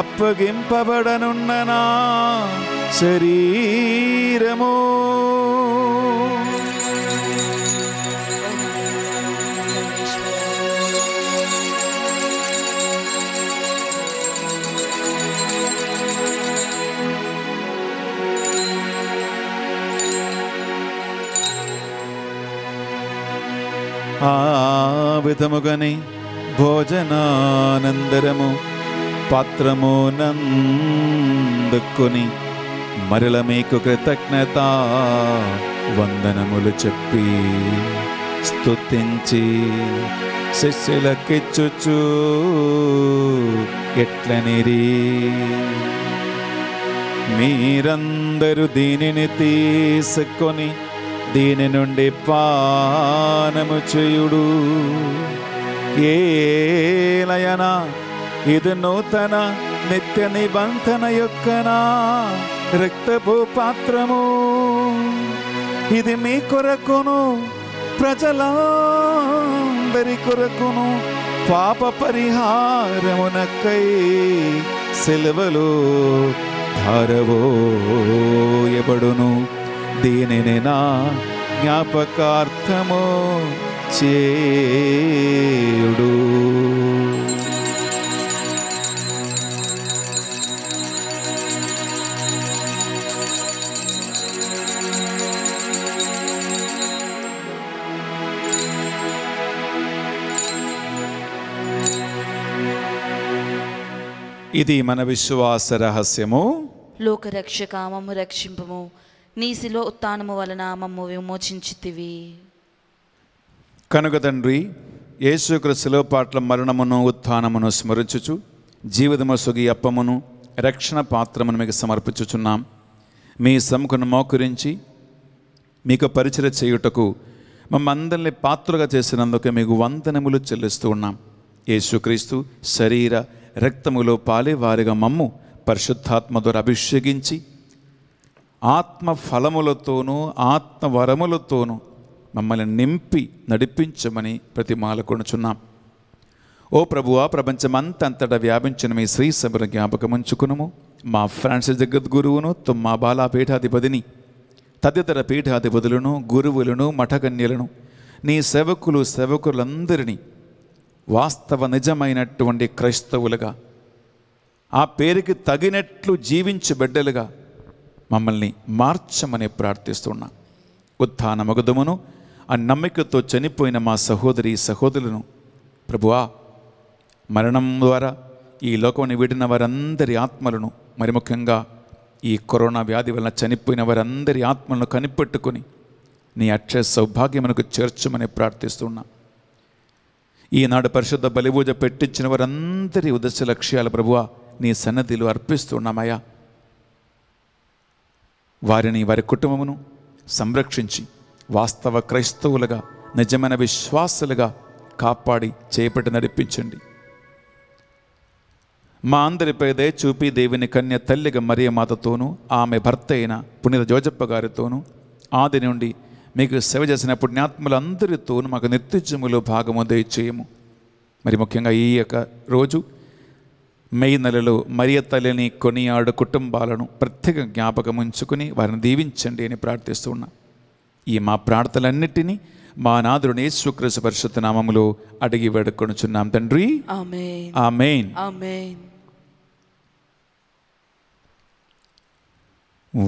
అప్పగింపబడనున్ననా శరీరమో ఆ విధముగని భోజనానందరము నందుకుని మరల మీకు కృతజ్ఞత వందనములు చెప్పి స్తుతించి శిష్యులకిచ్చుచు ఎట్లనిరి మీరందరూ దీనిని తీసుకొని దీని నుండి పానము చేయుడు ఏలయనా ఇది నూతన నిత్య నిబంధన యొక్కనా రక్తపు పాత్రము ఇది మీ కొరకును ప్రజలందరి కొరకును పాప పరిహారమునకై సెలవులు ఎబడును దీనిని నా జ్ఞాపకార్థము చేయుడు ఇది మన విశ్వాస రహస్యము లోకరక్షకామము రక్షింపము నీ శిలో ఉత్నము వలన మమ్ము విమోచించితివి కనుక తండ్రి శిలో పాటల మరణమును ఉత్నమును స్మరించుచు జీవితము సుగి అప్పమును రక్షణ పాత్రమును మీకు సమర్పించుచున్నాం మీ సముఖను మోకరించి మీకు పరిచయ చేయుటకు మమ్మందరిని పాత్రగా చేసినందుకు మీకు వందనములు చెల్లిస్తూ ఉన్నాం యేసుక్రీస్తు శరీర రక్తములో పాలే వారిగా మమ్ము పరిశుద్ధాత్మ ద్వారా అభిషేకించి ఆత్మ ఫలములతోనూ ఆత్మ వరములతోనూ మమ్మల్ని నింపి నడిపించమని ప్రతి మాలకొనుచున్నాం ఓ ప్రభు ఆ ప్రపంచమంతంతట వ్యాపించిన మీ శ్రీ సభను ఉంచుకునుము మా ఫ్రాన్సిస్ జగద్గురువును తుమ్మా బాలా పీఠాధిపతిని తదితర పీఠాధిపతులను గురువులను మఠకన్యలను నీ సేవకులు సేవకులందరినీ వాస్తవ నిజమైనటువంటి క్రైస్తవులుగా ఆ పేరుకి తగినట్లు జీవించు బిడ్డలుగా మమ్మల్ని మార్చమని ప్రార్థిస్తున్నా ఉత్థాన మగదమును ఆ నమ్మికతో చనిపోయిన మా సహోదరి సహోదరులను ప్రభువా మరణం ద్వారా ఈ లోకముని వీడిన వారందరి ఆత్మలను మరి ముఖ్యంగా ఈ కరోనా వ్యాధి వలన చనిపోయిన వారందరి ఆత్మలను కనిపెట్టుకుని నీ అక్షయ సౌభాగ్యమునకు చేర్చమని ప్రార్థిస్తున్నా ఈనాడు పరిశుద్ధ బలిపూజ పెట్టించిన వారందరి ఉదశ లక్ష్యాలు ప్రభువా నీ సన్నదిలో అర్పిస్తున్నామయ్యా వారిని వారి కుటుంబమును సంరక్షించి వాస్తవ క్రైస్తవులుగా నిజమైన విశ్వాసులుగా కాపాడి చేపట్టి నడిపించండి మా అందరిపై దయ చూపి దేవుని కన్య తల్లిగా మాతతోనూ ఆమె భర్త అయిన పుణ్యత జోజప్ప గారితోనూ ఆది నుండి మీకు సేవ చేసిన పుణ్యాత్ములందరితోనూ మాకు నిత్యజములో భాగము దయచేయము మరి ముఖ్యంగా ఈ యొక్క రోజు మెయి నెలలో మరియ తల్లిని కొనియాడు కుటుంబాలను ప్రత్యేక జ్ఞాపకం ఉంచుకుని వారిని దీవించండి అని ప్రార్థిస్తూ ఉన్నా ఈ మా ప్రార్థనలన్నిటినీ మా నాదుని శుక్రసు పరిశుద్ధ నామములో అడిగి వేడుకొనుచున్నాం తండ్రి ఆమెన్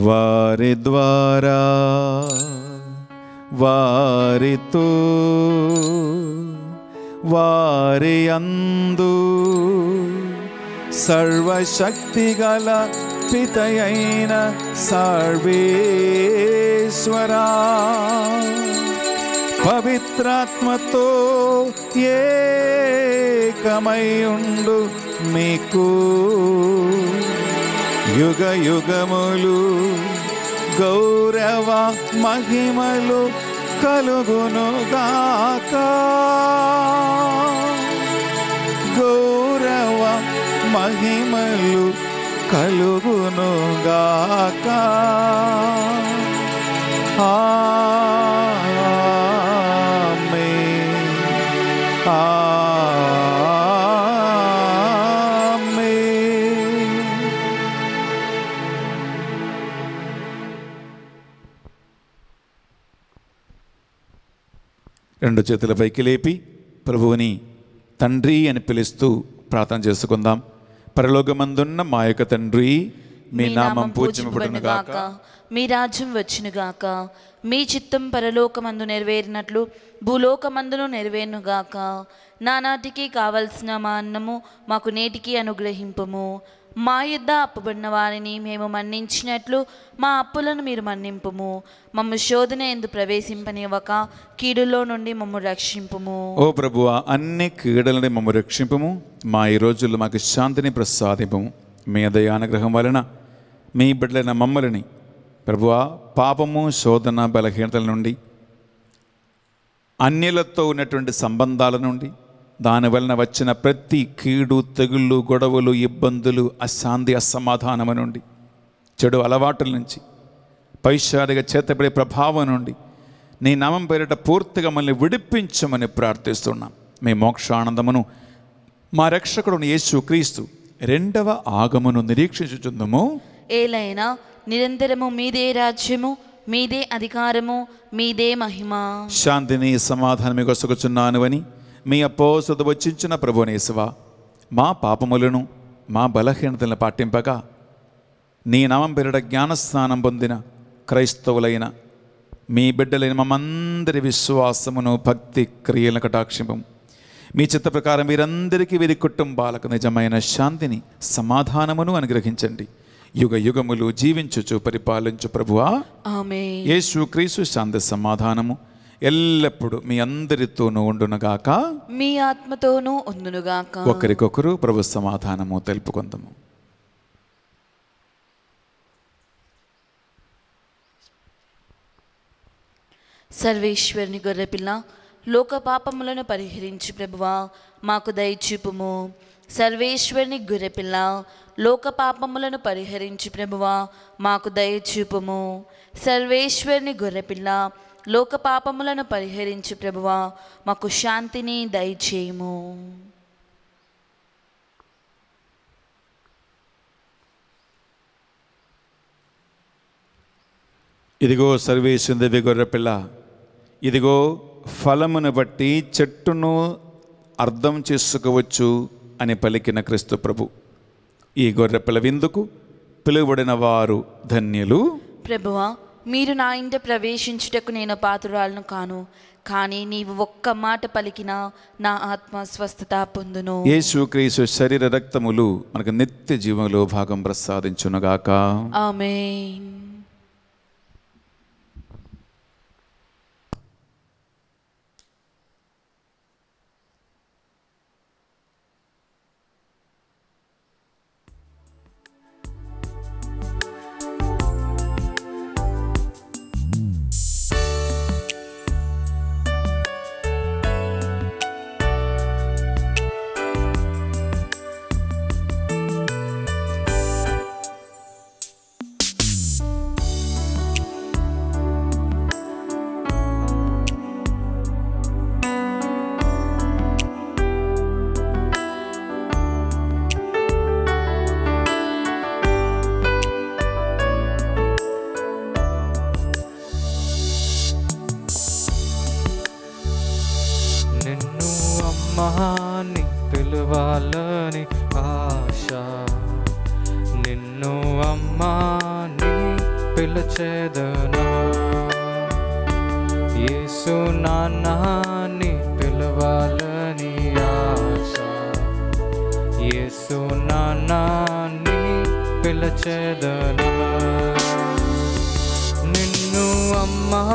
వారి ద్వారా వారితో వారి అందు సర్వశక్తిగల పితయైన సర్వేశ్వరా పవిత్రాత్మతో ఉండు మీకు యుగ యుగములు గౌరవ మహిమలు కలుగునుగాక గౌరవ మహిమలు కలుగును గాక ఆమె రెండు చేతుల పైకి లేపి ప్రభువుని తండ్రి అని పిలుస్తూ ప్రార్థన చేసుకుందాం పరలోకమందున్న మా యొక్క తండ్రి మీ నామం పూజింపబడునుగాక మీ రాజ్యం గాక మీ చిత్తం పరలోకమందు నెరవేరినట్లు భూలోకమందును నెరవేరునుగాక నానాటికి కావలసిన మా అన్నము మాకు నేటికి అనుగ్రహింపము మా యుద్ద అప్పుబడిన వారిని మేము మన్నించినట్లు మా అప్పులను మీరు మన్నింపుము మమ్ము శోధన ఎందు ప్రవేశింపనివ్వక కీడులో నుండి మమ్ము రక్షింపుము ఓ ప్రభు అన్ని కీడలని మమ్మ మమ్ము మా ఈ రోజుల్లో మాకు శాంతిని ప్రసాదింపము మీ దయానుగ్రహం వలన మీ బిడ్డలైన మమ్మల్ని ప్రభువా పాపము శోధన బలహీనతల నుండి అన్యులతో ఉన్నటువంటి సంబంధాల నుండి దానివలన వచ్చిన ప్రతి కీడు తెగుళ్ళు గొడవలు ఇబ్బందులు అశాంతి అసమాధానము నుండి చెడు అలవాటుల నుంచి పైశారిగా చేతపడే ప్రభావం నుండి నీ నామం పేరిట పూర్తిగా మళ్ళీ విడిపించమని ప్రార్థిస్తున్నాం మీ మోక్షానందమును మా రక్షకుడు యేసు క్రీస్తు రెండవ ఆగమును నిరీక్షించుచుందము ఏలైనా నిరంతరము మీదే రాజ్యము మీదే అధికారము మీదే మహిమ శాంతిని సమాధానమే కొసుకుచున్నాను అని మీ అపోసత వచ్చించిన ప్రభునేశవ మా పాపములను మా బలహీనతలను పాటింపక నీ నామం పేరిట జ్ఞానస్నానం పొందిన క్రైస్తవులైన మీ బిడ్డలైన మమ్మందరి విశ్వాసమును భక్తి క్రియలను కటాక్షిపం మీ చిత్త ప్రకారం మీరందరికీ వీరి కుటుంబాలకు నిజమైన శాంతిని సమాధానమును అనుగ్రహించండి యుగ యుగములు జీవించుచు పరిపాలించు ప్రభువా యేసు క్రీసు శాంతి సమాధానము ఎల్లప్పుడూ మీ అందరితోనూ ఉండునుగాక మీ ఆత్మతోనూ ఉండునుగాక ఒకరికొకరు ప్రభు సమాధానము తెలుపుకుందాము సర్వేశ్వరుని గొర్రెపిల్ల లోక పాపములను పరిహరించి ప్రభువా మాకు దయచూపుము సర్వేశ్వరుని గొర్రెపిల్ల లోక పాపములను పరిహరించి ప్రభువా మాకు దయచూపుము సర్వేశ్వరుని గొర్రెపిల్ల లోక పాపములను పరిహరించి ప్రభువా మాకు శాంతిని దయచేయము ఇదిగో సర్వేశ్వరుని పిల్ల ఇదిగో ఫలమును బట్టి చెట్టును అర్థం చేసుకోవచ్చు అని పలికిన క్రీస్తు ప్రభు ఈ పిల్ల విందుకు పిలువబడిన వారు ధన్యులు ప్రభువా మీరు నా ఇంట ప్రవేశించుటకు నేను పాత్రురాలను కాను కానీ నీవు ఒక్క మాట పలికినా నా ఆత్మ స్వస్థత పొందును యేసుక్రీస్తు శరీర రక్తములు మనకు నిత్య జీవంలో భాగం ప్రసాదించునగాక ఆమె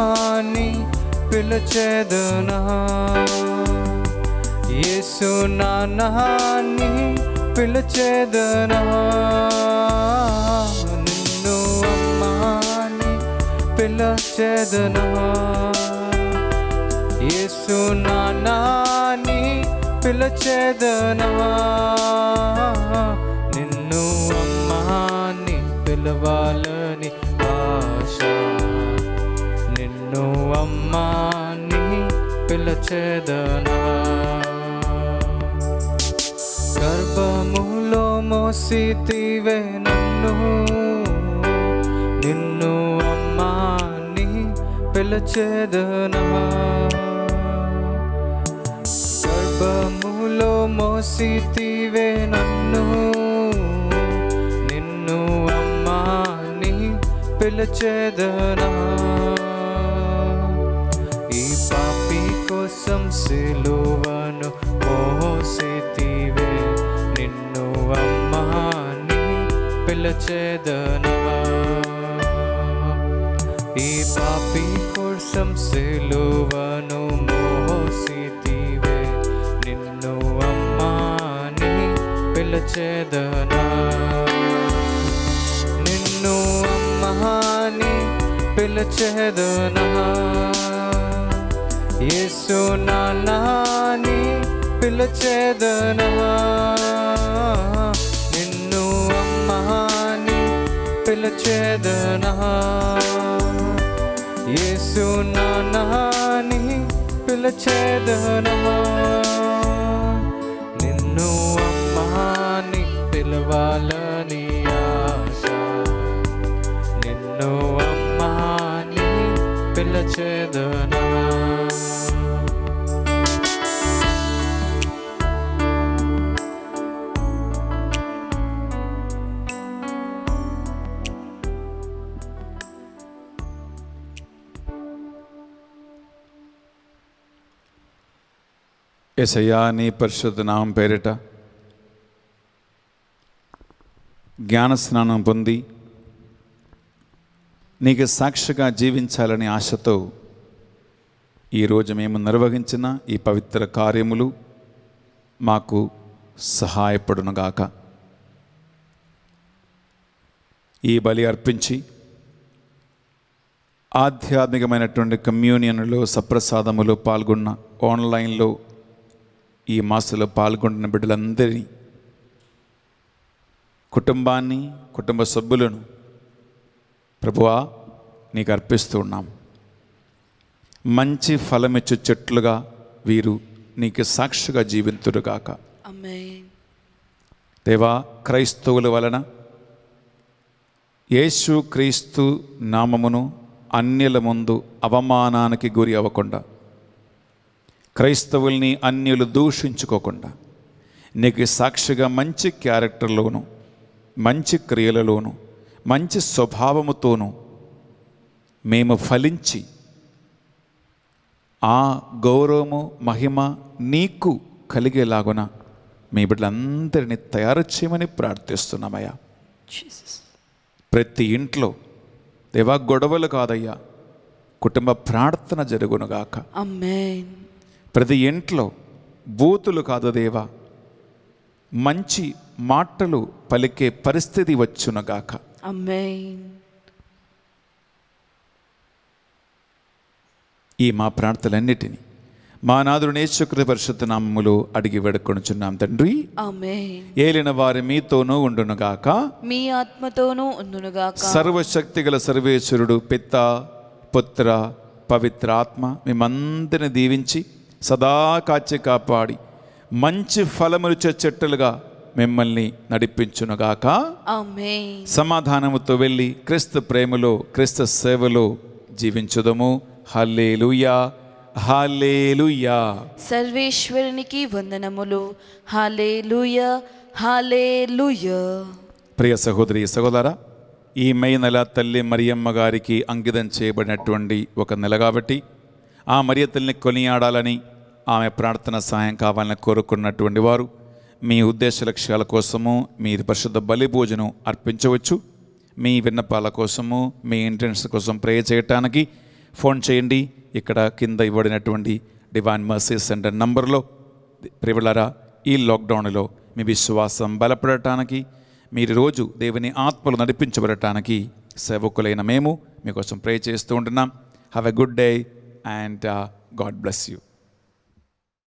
అని పిలిచెదునా యేసు నానాన్ని పిలిచెదునా నిన్ను అమ్మాని పిలిచెదునా యేసు నానాన్ని పిలిచెదునా నిన్ను అమ్మాని పిలవాలి అమ్మా నీ పిలచెదనా గర్భములో మోసితివే నన్ను నిన్ను అమ్మా నీ పిలచెదనా గర్భములో మోసితివే నన్ను నిన్ను కోసం సిలువను మోసితివే నిన్ను అమ్మాని పిలచేదనవా ఈ పాపి కోసం సిలువను మోసితివే నిన్ను అమ్మాని పిలచేదనా నిన్ను అమ్మాని పిలచేదనా యేసు నానాని పిలచేదనా నిన్ను అమ్మాని పిలచేదనా యేసు నానాని పిలచేదనా నిన్ను అమ్మాని పిలవాలని ఆశ నిన్ను అమ్మాని పిలచేదనా ఎసయా నీ పరిశుద్ధ నామం పేరిట జ్ఞానస్నానం పొంది నీకు సాక్షిగా జీవించాలని ఆశతో ఈరోజు మేము నిర్వహించిన ఈ పవిత్ర కార్యములు మాకు సహాయపడునుగాక ఈ బలి అర్పించి ఆధ్యాత్మికమైనటువంటి కమ్యూనియన్లో సప్రసాదములో పాల్గొన్న ఆన్లైన్లో ఈ మాసంలో పాల్గొంటున్న బిడ్డలందరినీ కుటుంబాన్ని కుటుంబ సభ్యులను ప్రభువా నీకు అర్పిస్తూ ఉన్నాం మంచి ఫలమిచ్చు చెట్లుగా వీరు నీకు సాక్షిగా జీవింతురుగాక దేవా క్రైస్తవుల వలన యేసు క్రీస్తు నామమును అన్యుల ముందు అవమానానికి గురి అవ్వకుండా క్రైస్తవుల్ని అన్యులు దూషించుకోకుండా నీకు సాక్షిగా మంచి క్యారెక్టర్లోను మంచి క్రియలలోను మంచి స్వభావముతోనూ మేము ఫలించి ఆ గౌరవము మహిమ నీకు కలిగేలాగున మీ బిడ్డలందరినీ తయారు చేయమని ప్రార్థిస్తున్నామయ్యా ప్రతి ఇంట్లో దేవా గొడవలు కాదయ్యా కుటుంబ ప్రార్థన జరుగునుగాక అమ్మే ప్రతి ఇంట్లో బూతులు కాదు దేవా మంచి మాటలు పలికే పరిస్థితి వచ్చునగాక ఈ మా ప్రార్థనలన్నిటినీ మా నాదుడు నేర్చుకృత పరిషత్ నామములు అడిగి వేడుకొనుచున్నాం తండ్రి ఏలిన వారి మీతోనూ ఉండునుగాక మీ ఆత్మతోనూ ఉండునుగాక సర్వశక్తి గల సర్వేశ్వరుడు పిత్త పుత్ర పవిత్రాత్మ మేమందరిని దీవించి సదా కాచి కాపాడి మంచి ఫలములు చెట్టులుగా మిమ్మల్ని నడిపించునుగాక సమాధానముతో వెళ్ళి క్రీస్తు ప్రేమలో క్రీస్తు సేవలో జీవించుదము హల్లేలుయా హాలేలుయా సర్వేశ్వరునికి వందనములు హాలేలుయా హాలేలుయా ప్రియ సహోదరి సహోదరా ఈ మే నెల తల్లి మరియమ్మ గారికి అంకితం చేయబడినటువంటి ఒక నెల కాబట్టి ఆ మరియ తల్లిని కొనియాడాలని ఆమె ప్రార్థన సహాయం కావాలని కోరుకున్నటువంటి వారు మీ ఉద్దేశ లక్ష్యాల కోసము మీ పరిశుద్ధ బలి భోజనం అర్పించవచ్చు మీ విన్నపాల కోసము మీ ఇంటెన్స్ కోసం ప్రే చేయటానికి ఫోన్ చేయండి ఇక్కడ కింద ఇవ్వడినటువంటి డివైన్ మర్సీ సెంటర్ నంబర్లో ప్రివలరా ఈ లాక్డౌన్లో మీ విశ్వాసం బలపడటానికి మీరు రోజు దేవుని ఆత్మలు నడిపించబడటానికి సేవకులైన మేము మీకోసం ప్రే చేస్తూ ఉంటున్నాం have a good day and God bless you